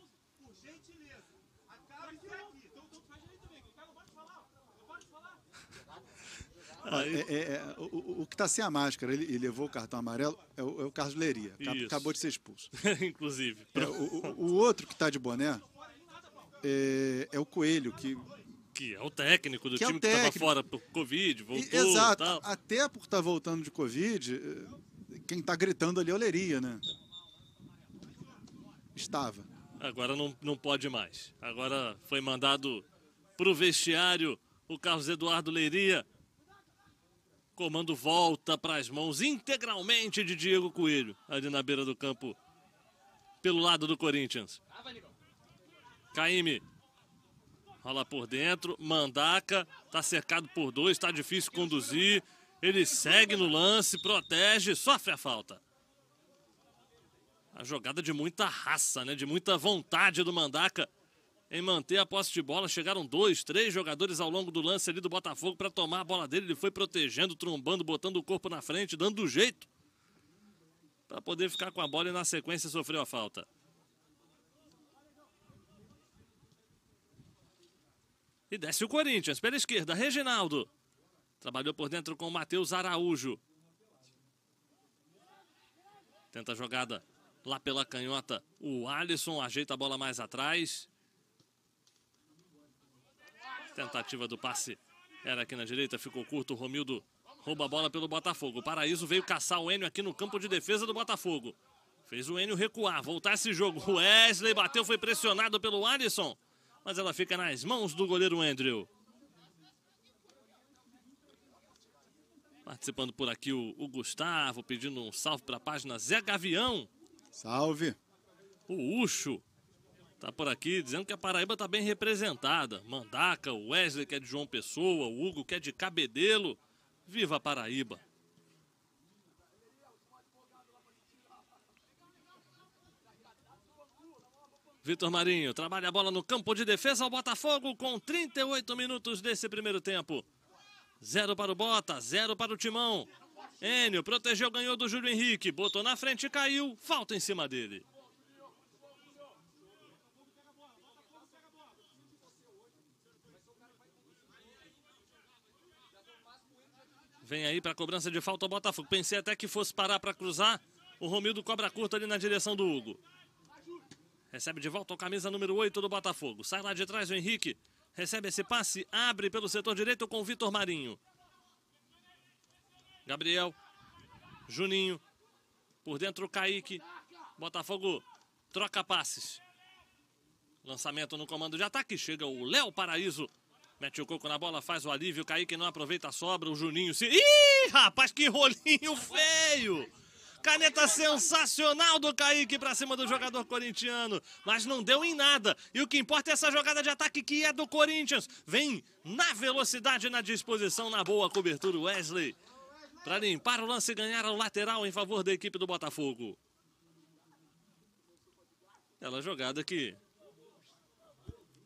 É, é, é, o, o, que está sem a máscara ele, ele, levou o cartão amarelo é o, é o Carlos Leria. Tá? Isso. Acabou de ser expulso. Inclusive. É, o, o, outro que está de boné é, é, o Coelho, que que é o técnico do que é time é que estava fora por Covid, voltou. E, exato. Tal. Até por estar tá voltando de Covid, eh, quem está gritando ali é o Leria, né? Estava. Agora não, não pode mais. Agora foi mandado para o vestiário o Carlos Eduardo Leiria. Comando volta para as mãos integralmente de Diego Coelho, ali na beira do campo, pelo lado do Corinthians. Caime Rola por dentro. Mandaca está cercado por dois, está difícil conduzir. Ele segue no lance, protege, sofre a falta. A jogada de muita raça, né? De muita vontade do Mandaca em manter a posse de bola. Chegaram dois, três jogadores ao longo do lance ali do Botafogo para tomar a bola dele. Ele foi protegendo, trombando, botando o corpo na frente, dando jeito para poder ficar com a bola e na sequência sofreu a falta. E desce o Corinthians pela esquerda, Reginaldo. Trabalhou por dentro com o Matheus Araújo. Tenta a jogada lá pela canhota. O Alisson ajeita a bola mais atrás. Tentativa do passe era aqui na direita, ficou curto. Romildo rouba a bola pelo Botafogo. O Paraíso veio caçar o Enio aqui no campo de defesa do Botafogo. Fez o Enio recuar, voltar esse jogo. Wesley bateu, foi pressionado pelo Alisson mas ela fica nas mãos do goleiro Andrew. Participando por aqui o, o Gustavo, pedindo um salve para a página Zé Gavião. Salve. O Ucho tá por aqui dizendo que a Paraíba está bem representada. Mandaca, o Wesley que é de João Pessoa, o Hugo que é de Cabedelo. Viva a Paraíba! Vitor Marinho trabalha a bola no campo de defesa ao Botafogo com 38 minutos desse primeiro tempo. Zero para o Bota, zero para o Timão. Enio protegeu, ganhou do Júlio Henrique, botou na frente e caiu. Falta em cima dele. Vem aí para a cobrança de falta o Botafogo. Pensei até que fosse parar para cruzar. O Romildo cobra curto ali na direção do Hugo. Recebe de volta o camisa número 8 do Botafogo. Sai lá de trás o Henrique. Recebe esse passe, abre pelo setor direito com o Vitor Marinho. Gabriel, Juninho, por dentro o Kaique. Botafogo troca passes. Lançamento no comando de ataque, chega o Léo Paraíso. Mete o coco na bola, faz o alívio, Kaique não aproveita a sobra, o Juninho se... Ih, rapaz, que rolinho feio! Caneta sensacional do Kaique para cima do jogador corintiano, mas não deu em nada. E o que importa é essa jogada de ataque que é do Corinthians. Vem na velocidade, na disposição, na boa cobertura Wesley. Para limpar o lance e ganhar o lateral em favor da equipe do Botafogo. Ela jogada que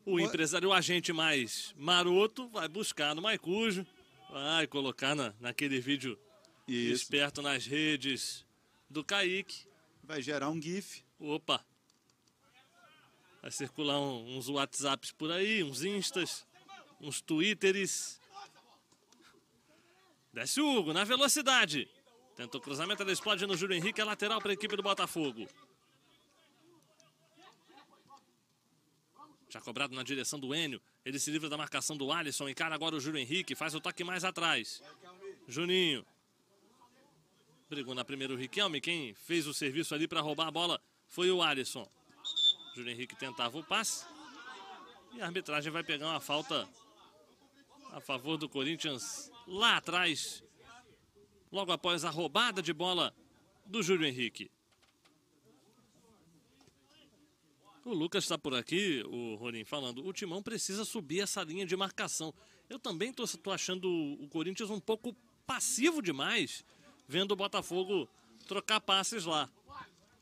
o empresário, o agente mais maroto, vai buscar no Maicujo, vai colocar na, naquele vídeo Isso. esperto nas redes do Kaique. Vai gerar um GIF. Opa! Vai circular um, uns WhatsApps por aí, uns Instas, uns Twitters Desce o Hugo na velocidade. Tentou cruzamento, ela explode no Júlio Henrique, é lateral para a equipe do Botafogo. Já cobrado na direção do Enio. Ele se livra da marcação do Alisson. Encara agora o Júlio Henrique. Faz o toque mais atrás. Juninho. Brigou na primeira o Riquelme. Quem fez o serviço ali para roubar a bola foi o Alisson. Júlio Henrique tentava o passe. E a arbitragem vai pegar uma falta a favor do Corinthians lá atrás. Logo após a roubada de bola do Júlio Henrique. O Lucas está por aqui, o Rolim falando. O Timão precisa subir essa linha de marcação. Eu também estou achando o Corinthians um pouco passivo demais vendo o Botafogo trocar passes lá.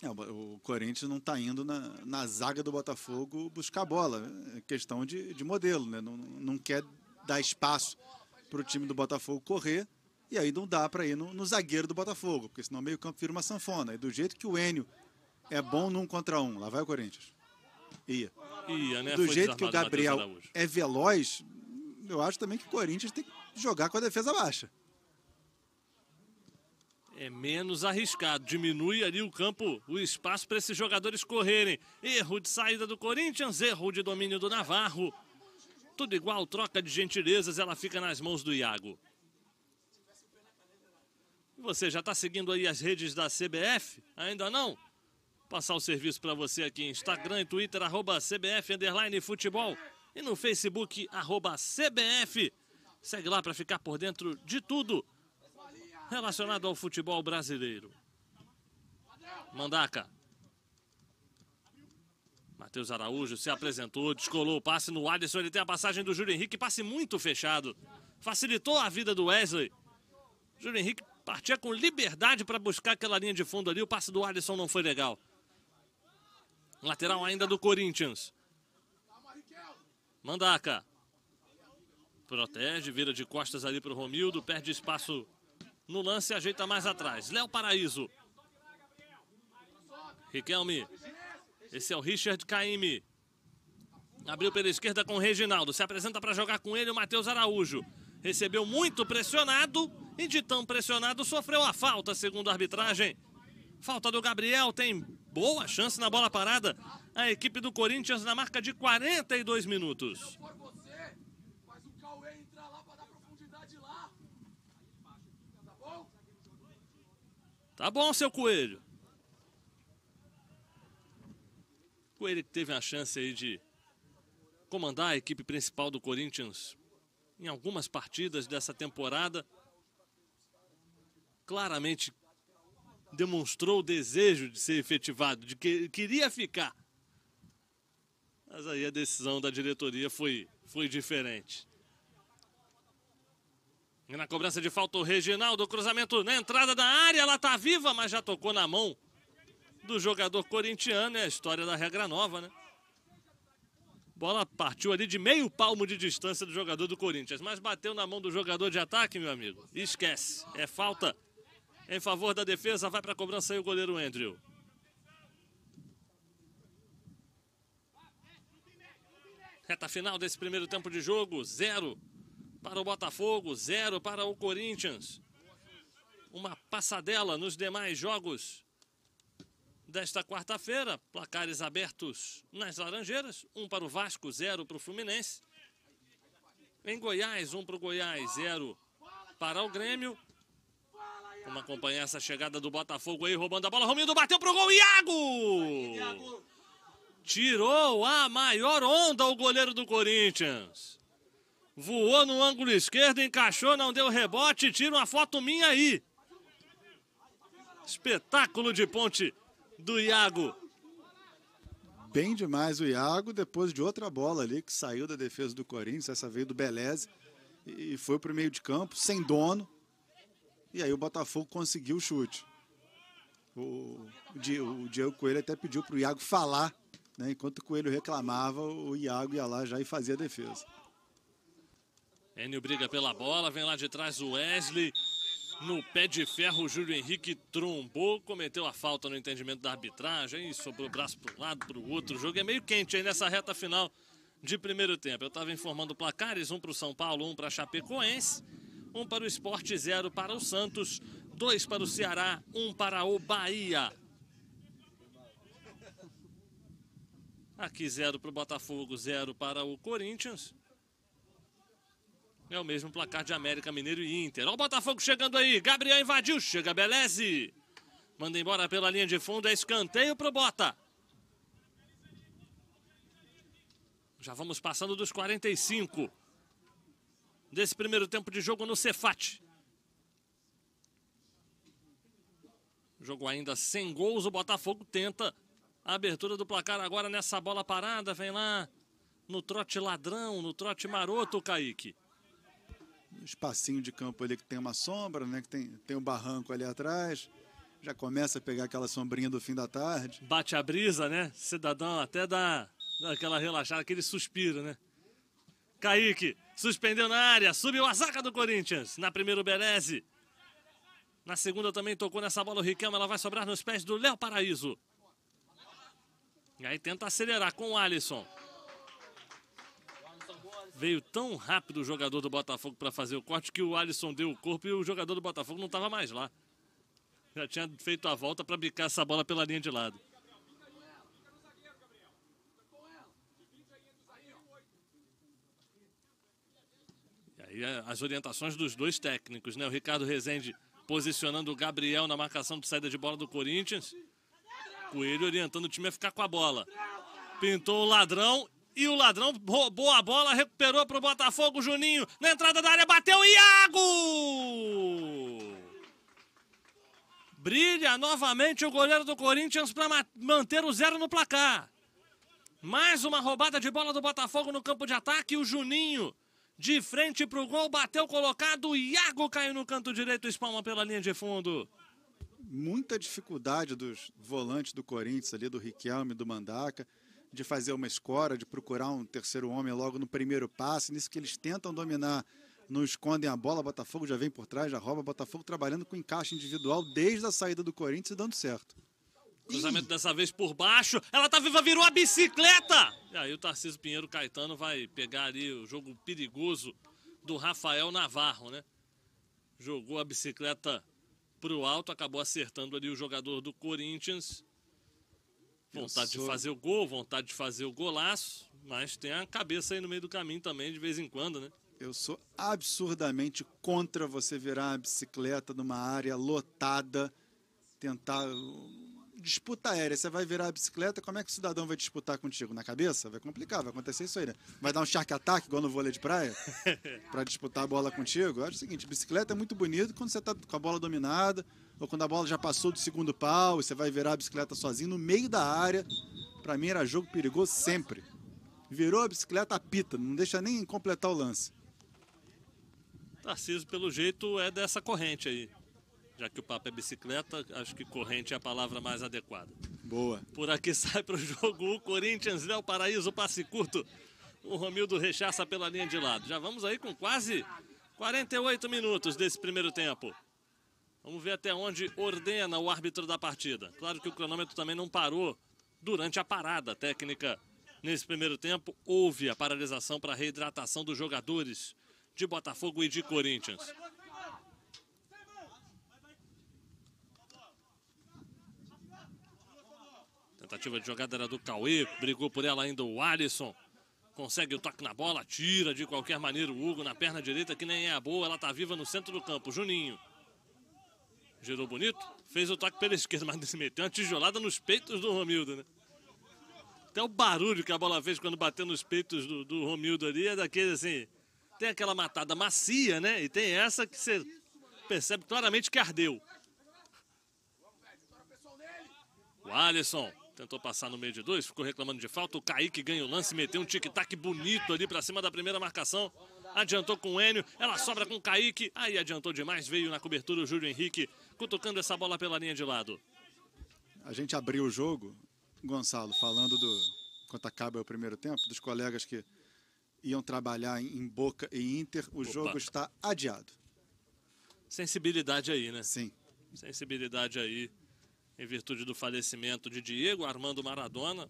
É, o Corinthians não está indo na, na, zaga do Botafogo buscar bola. É questão de, de modelo, né? Não, não quer dar espaço para o time do Botafogo correr. E aí não dá para ir no, no, zagueiro do Botafogo, porque senão o meio-campo vira uma sanfona. E do jeito que o Enio é bom num contra um, lá vai o Corinthians. Ia. Ia né? Do Foi jeito que o Gabriel é veloz, eu acho também que o Corinthians tem que jogar com a defesa baixa é menos arriscado, diminui ali o campo, o espaço para esses jogadores correrem. Erro de saída do Corinthians, erro de domínio do Navarro. Tudo igual, troca de gentilezas, ela fica nas mãos do Iago. Você já está seguindo aí as redes da CBF? Ainda não? Passar o serviço para você aqui em Instagram e Twitter, arroba CBF, underline futebol. E no Facebook, arroba CBF. Segue lá para ficar por dentro de tudo relacionado ao futebol brasileiro. Mandaca. Matheus Araújo se apresentou, descolou o passe no Alisson. Ele tem a passagem do Júlio Henrique, passe muito fechado. Facilitou a vida do Wesley. Júlio Henrique partia com liberdade para buscar aquela linha de fundo ali. O passe do Alisson não foi legal. Lateral ainda do Corinthians. Mandaca. Protege, vira de costas ali para o Romildo, perde espaço no lance, ajeita mais atrás. Léo Paraíso. Riquelme. Esse é o Richard Caime. Abriu pela esquerda com o Reginaldo. Se apresenta para jogar com ele o Matheus Araújo. Recebeu muito pressionado e de tão pressionado sofreu a falta, segundo a arbitragem. Falta do Gabriel, tem boa chance na bola parada. A equipe do Corinthians na marca de 42 minutos. Tá bom, seu Coelho. Coelho que teve a chance aí de comandar a equipe principal do Corinthians em algumas partidas dessa temporada. Claramente demonstrou o desejo de ser efetivado, de que queria ficar. Mas aí a decisão da diretoria foi, foi diferente. E na cobrança de falta o Reginaldo, cruzamento na entrada da área, ela tá viva, mas já tocou na mão do jogador corintiano, é a história da regra nova, né? Bola partiu ali de meio palmo de distância do jogador do Corinthians, mas bateu na mão do jogador de ataque, meu amigo. Esquece, é falta em favor da defesa, vai para a cobrança aí o goleiro Andrew. Reta final desse primeiro tempo de jogo, zero para o Botafogo, 0 para o Corinthians. Uma passadela nos demais jogos desta quarta-feira. Placares abertos nas Laranjeiras, 1 um para o Vasco, 0 para o Fluminense. Em Goiás, 1 um para o Goiás, 0 para o Grêmio. Vamos acompanhar essa chegada do Botafogo aí, roubando a bola. Romildo bateu pro gol, Iago! Tirou a maior onda o goleiro do Corinthians voou no ângulo esquerdo, encaixou, não deu rebote, tira uma foto minha aí. Espetáculo de ponte do Iago. Bem demais o Iago, depois de outra bola ali que saiu da defesa do Corinthians, essa veio do Beleze e foi para o meio de campo, sem dono. E aí o Botafogo conseguiu o chute. O, o Diego Coelho até pediu para o Iago falar, né? enquanto o Coelho reclamava, o Iago ia lá já e fazia a defesa. Enio briga pela bola, vem lá de trás o Wesley. No pé de ferro, o Júlio Henrique trombou, cometeu a falta no entendimento da arbitragem, sobrou o braço para um lado, para o outro. O jogo é meio quente aí nessa reta final de primeiro tempo. Eu estava informando placares, um para o São Paulo, um para Chapecoense, um para o Esporte, zero para o Santos, dois para o Ceará, um para o Bahia. Aqui zero para o Botafogo, zero para o Corinthians. É o mesmo placar de América Mineiro e Inter. Olha o Botafogo chegando aí. Gabriel invadiu. Chega Beleze. Manda embora pela linha de fundo. É escanteio pro Bota. Já vamos passando dos 45 desse primeiro tempo de jogo no Cefate. Jogo ainda sem gols. O Botafogo tenta a abertura do placar agora nessa bola parada. Vem lá no trote ladrão, no trote maroto, Kaique espacinho de campo ali que tem uma sombra, né? Que tem, tem um barranco ali atrás. Já começa a pegar aquela sombrinha do fim da tarde. Bate a brisa, né? Cidadão até dá, dá aquela relaxada, aquele suspiro, né? Kaique, suspendeu na área, subiu a zaga do Corinthians. Na primeira o Bereze. Na segunda também tocou nessa bola o Riquelme, ela vai sobrar nos pés do Léo Paraíso. E aí tenta acelerar com o Alisson veio tão rápido o jogador do Botafogo para fazer o corte que o Alisson deu o corpo e o jogador do Botafogo não estava mais lá. Já tinha feito a volta para bicar essa bola pela linha de lado. E aí é, as orientações dos dois técnicos, né? O Ricardo Rezende posicionando o Gabriel na marcação de saída de bola do Corinthians. Coelho orientando o time a ficar com a bola. Pintou o ladrão e o ladrão roubou a bola, recuperou para o Botafogo, Juninho. Na entrada da área, bateu o Iago! Brilha novamente o goleiro do Corinthians para manter o zero no placar. Mais uma roubada de bola do Botafogo no campo de ataque. O Juninho, de frente para o gol, bateu colocado. Iago caiu no canto direito, espalma pela linha de fundo. Muita dificuldade dos volantes do Corinthians ali, do Riquelme, do Mandaca de fazer uma escora, de procurar um terceiro homem logo no primeiro passe, nisso que eles tentam dominar, não escondem a bola, Botafogo já vem por trás, já rouba, Botafogo trabalhando com encaixe individual desde a saída do Corinthians e dando certo. Cruzamento Ih. dessa vez por baixo, ela tá viva, virou a bicicleta! E aí o Tarcísio Pinheiro Caetano vai pegar ali o jogo perigoso do Rafael Navarro, né? Jogou a bicicleta pro alto, acabou acertando ali o jogador do Corinthians Vontade de fazer o gol, vontade de fazer o golaço, mas tem a cabeça aí no meio do caminho também, de vez em quando, né? Eu sou absurdamente contra você virar uma bicicleta numa área lotada, tentar disputa aérea, você vai virar a bicicleta, como é que o cidadão vai disputar contigo? Na cabeça? Vai complicar, vai acontecer isso aí, né? Vai dar um shark attack, igual no vôlei de praia, para disputar a bola contigo? Eu acho o seguinte, bicicleta é muito bonito quando você tá com a bola dominada, ou quando a bola já passou do segundo pau, você vai virar a bicicleta sozinho no meio da área. Para mim era jogo perigoso sempre. Virou a bicicleta, apita, não deixa nem completar o lance. Tarcísio, pelo jeito, é dessa corrente aí já que o papo é bicicleta, acho que corrente é a palavra mais adequada. Boa. Por aqui sai para o jogo o Corinthians, Léo Paraíso, passe curto. O Romildo rechaça pela linha de lado. Já vamos aí com quase 48 minutos desse primeiro tempo. Vamos ver até onde ordena o árbitro da partida. Claro que o cronômetro também não parou durante a parada técnica. Nesse primeiro tempo, houve a paralisação para reidratação dos jogadores de Botafogo e de Corinthians. tentativa de jogada era do Cauê, brigou por ela ainda o Alisson. Consegue o toque na bola, tira de qualquer maneira o Hugo na perna direita, que nem é a boa, ela tá viva no centro do campo. Juninho. Girou bonito, fez o toque pela esquerda, mas meteu uma tijolada nos peitos do Romildo, né? Até o barulho que a bola fez quando bateu nos peitos do, do Romildo ali é daquele assim. Tem aquela matada macia, né? E tem essa que você percebe claramente que ardeu. O Alisson Tentou passar no meio de dois, ficou reclamando de falta. O Kaique ganha o lance, meteu um tic-tac bonito ali para cima da primeira marcação. Adiantou com o Enio, ela sobra com o Kaique. Aí adiantou demais, veio na cobertura o Júlio Henrique, cutucando essa bola pela linha de lado. A gente abriu o jogo, Gonçalo, falando do. quanto acaba o primeiro tempo, dos colegas que iam trabalhar em Boca e Inter, o Opa. jogo está adiado. Sensibilidade aí, né? Sim. Sensibilidade aí em virtude do falecimento de Diego Armando Maradona,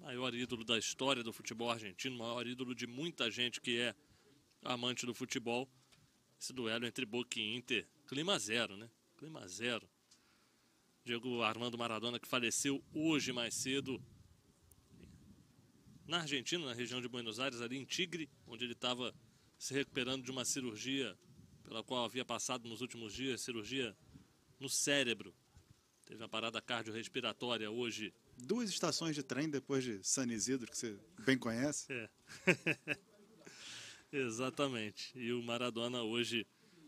maior ídolo da história do futebol argentino, maior ídolo de muita gente que é amante do futebol. Esse duelo entre Boca e Inter, clima zero, né? Clima zero. Diego Armando Maradona, que faleceu hoje mais cedo na Argentina, na região de Buenos Aires, ali em Tigre, onde ele estava se recuperando de uma cirurgia pela qual havia passado nos últimos dias cirurgia no cérebro. Teve uma parada cardiorrespiratória hoje. Duas estações de trem depois de San Isidro, que você bem conhece. É. Exatamente. E o Maradona hoje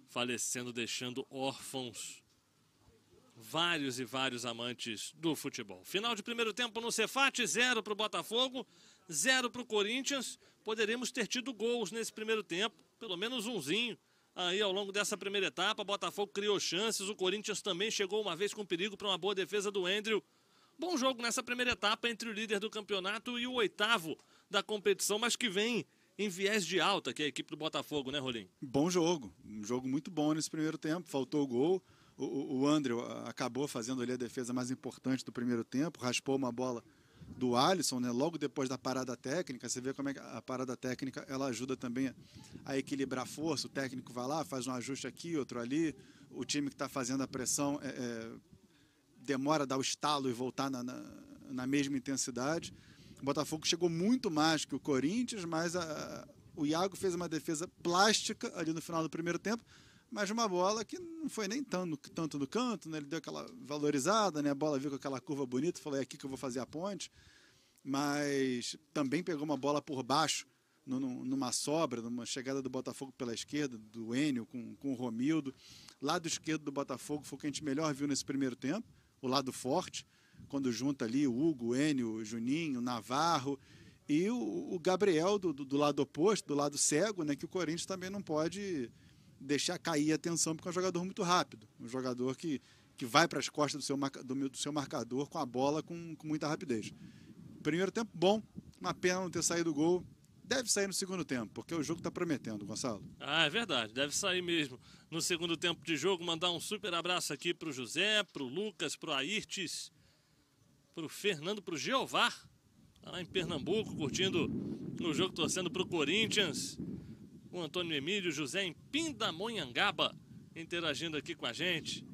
falecendo, deixando órfãos vários e vários amantes do futebol. Final de primeiro tempo no Cefate, zero para o Botafogo, zero para o Corinthians. Poderíamos ter tido gols nesse primeiro tempo, pelo menos umzinho. Aí, ao longo dessa primeira etapa, Botafogo criou chances, o Corinthians também chegou uma vez com perigo para uma boa defesa do Andrew. Bom jogo nessa primeira etapa entre o líder do campeonato e o oitavo da competição, mas que vem em viés de alta, que é a equipe do Botafogo, né, Rolim? Bom jogo, um jogo muito bom nesse primeiro tempo, faltou o gol. O, o, acabou fazendo ali a defesa mais importante do primeiro tempo, raspou uma bola do Alisson, né? Logo depois da parada técnica, você vê como é que a parada técnica ela ajuda também a equilibrar a força. O técnico vai lá, faz um ajuste aqui, outro ali. O time que está fazendo a pressão é, é, demora a dar o estalo e voltar na, na, na, mesma intensidade. O Botafogo chegou muito mais que o Corinthians, mas a, o Iago fez uma defesa plástica ali no final do primeiro tempo mas uma bola que não foi nem tanto, tanto no canto, né? Ele deu aquela valorizada, né? A bola veio com aquela curva bonita, falou, é aqui que eu vou fazer a ponte. Mas também pegou uma bola por baixo, numa sobra, numa chegada do Botafogo pela esquerda, do Enio com, com o Romildo. Lado esquerdo do Botafogo foi o que a gente melhor viu nesse primeiro tempo, o lado forte, quando junta ali o Hugo, o Enio, o Juninho, o Navarro e o, Gabriel do, do, do lado oposto, do lado cego, né? Que o Corinthians também não pode deixar cair a tensão, porque é um jogador muito rápido. Um jogador que, que vai para as costas do seu, do, do, seu marcador com a bola com, com muita rapidez. Primeiro tempo bom, uma pena não ter saído o gol. Deve sair no segundo tempo, porque o jogo está prometendo, Gonçalo. Ah, é verdade, deve sair mesmo. No segundo tempo de jogo, mandar um super abraço aqui para o José, para o Lucas, para o Ayrtes, para o Fernando, para o Geovar, Está lá em Pernambuco, curtindo no jogo, torcendo para o Corinthians o Antônio Emílio José em Pindamonhangaba, interagindo aqui com a gente.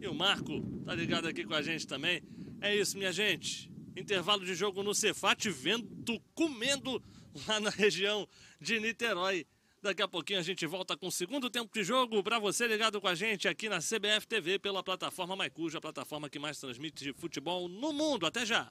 E o Marco tá ligado aqui com a gente também. É isso, minha gente. Intervalo de jogo no Cefate, vento comendo lá na região de Niterói. Daqui a pouquinho a gente volta com o segundo tempo de jogo para você ligado com a gente aqui na CBF TV pela plataforma Maicuja, a plataforma que mais transmite futebol no mundo. Até já!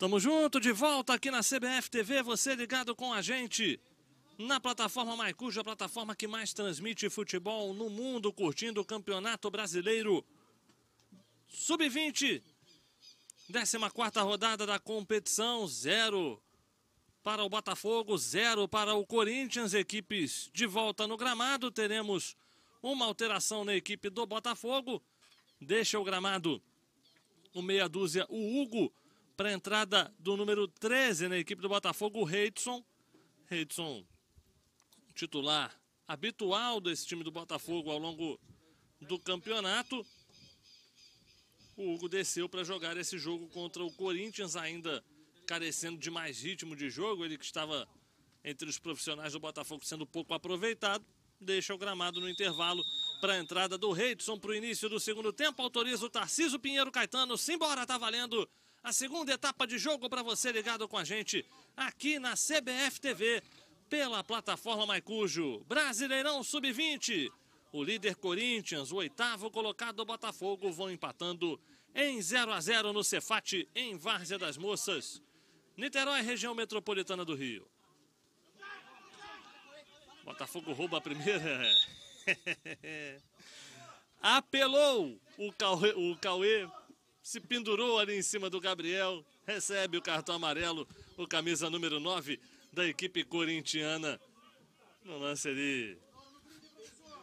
Tamo junto, de volta aqui na CBF TV, você ligado com a gente. Na plataforma Maicuja, a plataforma que mais transmite futebol no mundo, curtindo o Campeonato Brasileiro Sub-20. 14 rodada da competição, zero para o Botafogo, zero para o Corinthians. Equipes de volta no gramado, teremos uma alteração na equipe do Botafogo. Deixa o gramado o meia dúzia, o Hugo para a entrada do número 13 na equipe do Botafogo, o Reidson. Reidson, titular habitual desse time do Botafogo ao longo do campeonato. O Hugo desceu para jogar esse jogo contra o Corinthians, ainda carecendo de mais ritmo de jogo. Ele que estava entre os profissionais do Botafogo sendo pouco aproveitado, deixa o gramado no intervalo para a entrada do Reidson para o início do segundo tempo. Autoriza o Tarciso Pinheiro Caetano. Simbora, tá valendo a segunda etapa de jogo para você ligado com a gente aqui na CBF TV, pela plataforma Maicujo. Brasileirão Sub-20. O líder Corinthians, o oitavo colocado Botafogo vão empatando em 0 a 0 no Cefate, em Várzea das Moças. Niterói, região metropolitana do Rio. Botafogo rouba a primeira. Apelou o Cauê, o Cauê se pendurou ali em cima do Gabriel, recebe o cartão amarelo, o camisa número 9 da equipe corintiana. No lance ali,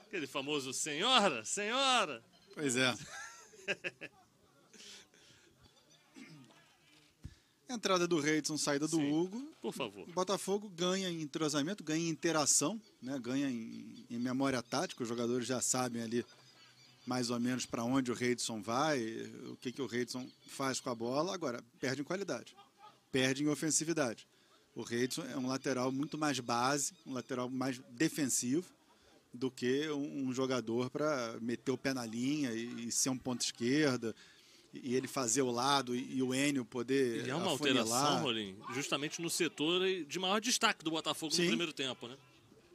aquele famoso senhora, senhora. Pois é. Entrada do Reidson, saída do Sim, Hugo. Por favor. O Botafogo ganha em entrosamento, ganha em interação, né? ganha em, em memória tática. Os jogadores já sabem ali mais ou menos para onde o Reidson vai, o que, que o Reidson faz com a bola. Agora, perde em qualidade, perde em ofensividade. O Reidson é um lateral muito mais base, um lateral mais defensivo do que um, jogador para meter o pé na linha e, e ser um ponto esquerda e ele fazer o lado e, o Enio poder. E é uma afunilar. alteração, Rolim, justamente no setor de maior destaque do Botafogo Sim. no primeiro tempo, né?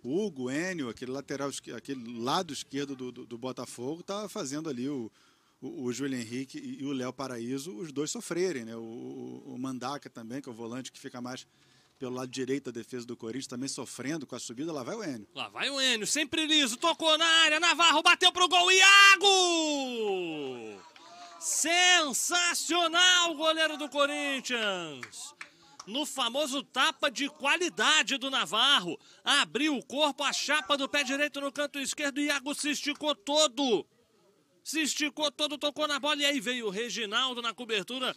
Hugo, Enio, aquele lateral, aquele lado esquerdo do, do, do Botafogo, está fazendo ali o, o, o Júlio Henrique e o Léo Paraíso, os dois sofrerem. Né? O, o, o Mandaca também, que é o volante que fica mais pelo lado direito da defesa do Corinthians, também sofrendo com a subida. Lá vai o Enio. Lá vai o Enio, sempre liso, tocou na área, Navarro bateu pro gol, Iago! Sensacional goleiro do Corinthians! no famoso tapa de qualidade do Navarro. Abriu o corpo, a chapa do pé direito no canto esquerdo. Iago se esticou todo. Se esticou todo, tocou na bola. E aí veio o Reginaldo na cobertura.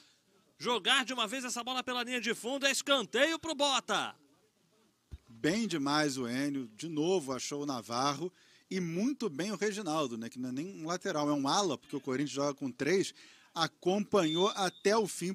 Jogar de uma vez essa bola pela linha de fundo. É escanteio pro Bota. Bem demais o Enio. De novo achou o Navarro. E muito bem o Reginaldo, né? Que não é nem um lateral, é um ala, porque o Corinthians joga com três acompanhou até o fim,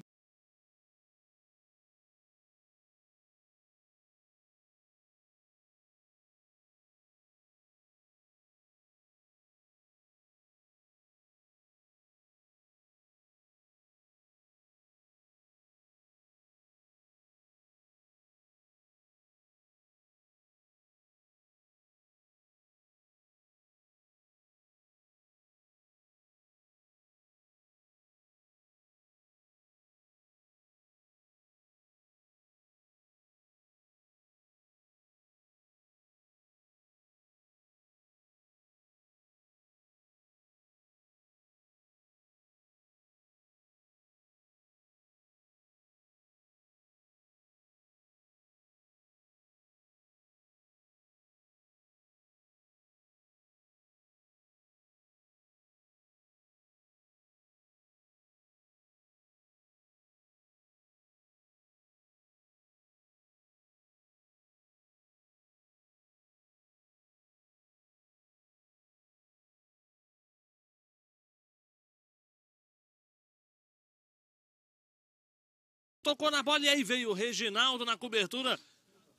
tocou na bola e aí veio o Reginaldo na cobertura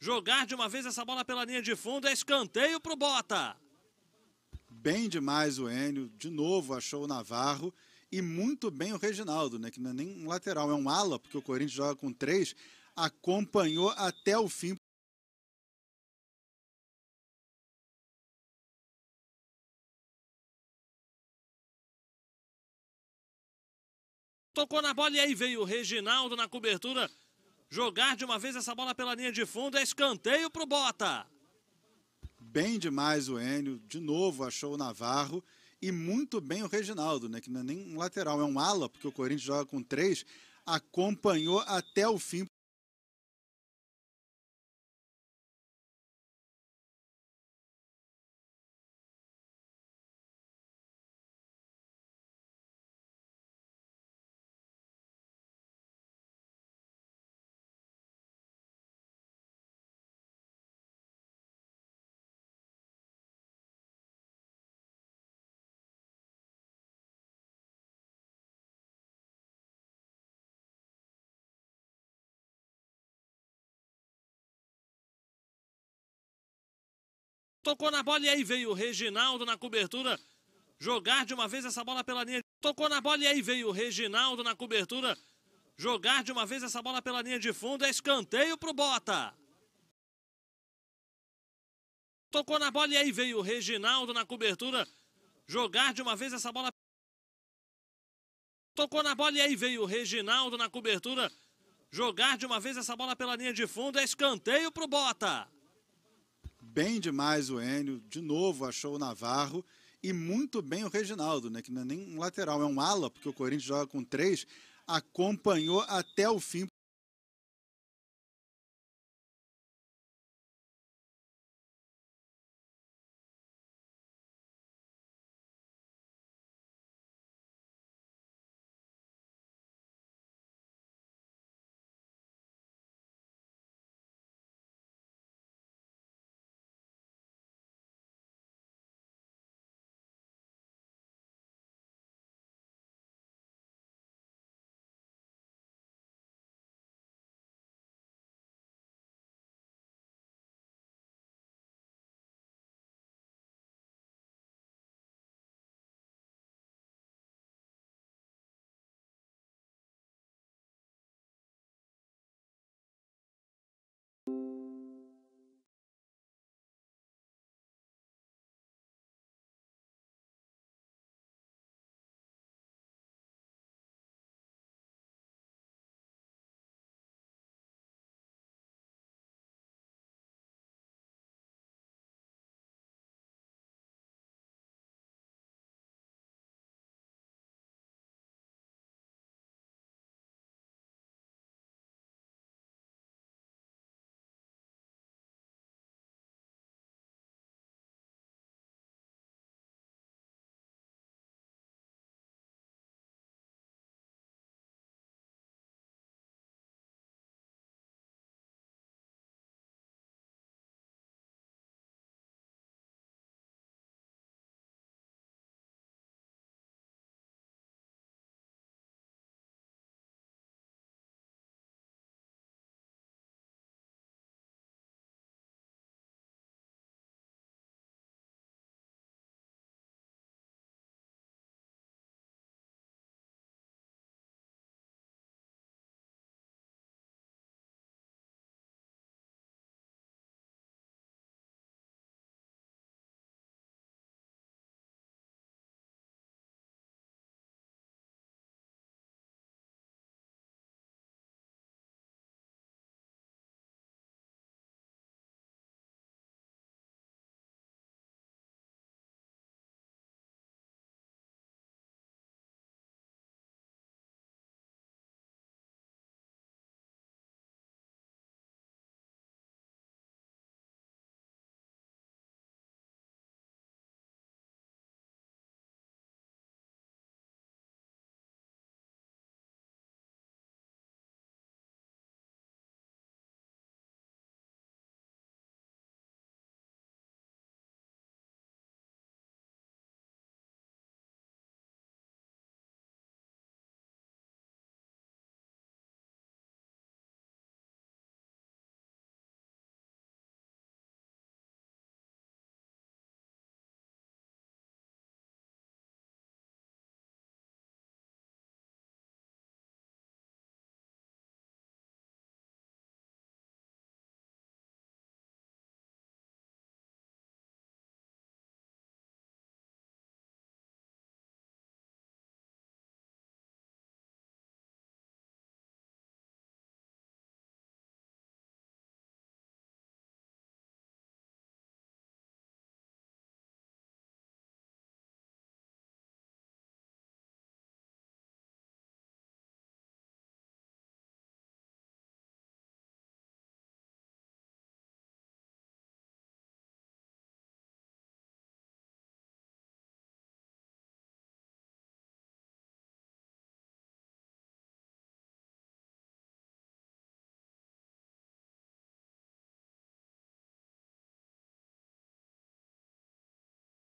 jogar de uma vez essa bola pela linha de fundo, é escanteio para o Bota. Bem demais o Enio, de novo achou o Navarro e muito bem o Reginaldo, né, que não é nem um lateral, é um ala, porque o Corinthians joga com três, acompanhou até o fim tocou na bola e aí veio o Reginaldo na cobertura jogar de uma vez essa bola pela linha de fundo. É escanteio para o Bota. Bem demais o Enio, de novo achou o Navarro e muito bem o Reginaldo, né? Que não é nem um lateral, é um ala, porque o Corinthians joga com três, acompanhou até o fim tocou na bola e aí veio o Reginaldo na cobertura jogar de uma vez essa bola pela linha. Tocou na bola e aí veio o Reginaldo na cobertura jogar de uma vez essa bola pela linha de fundo. É escanteio pro Bota. Tocou na bola e aí veio o Reginaldo na cobertura jogar de uma vez essa bola. Tocou na bola e aí veio o Reginaldo na cobertura jogar de uma vez essa bola pela linha de fundo. É escanteio pro Bota bem demais o Enio, de novo achou o Navarro e muito bem o Reginaldo, né? Que não é nem um lateral, é um ala, porque o Corinthians joga com três, acompanhou até o fim,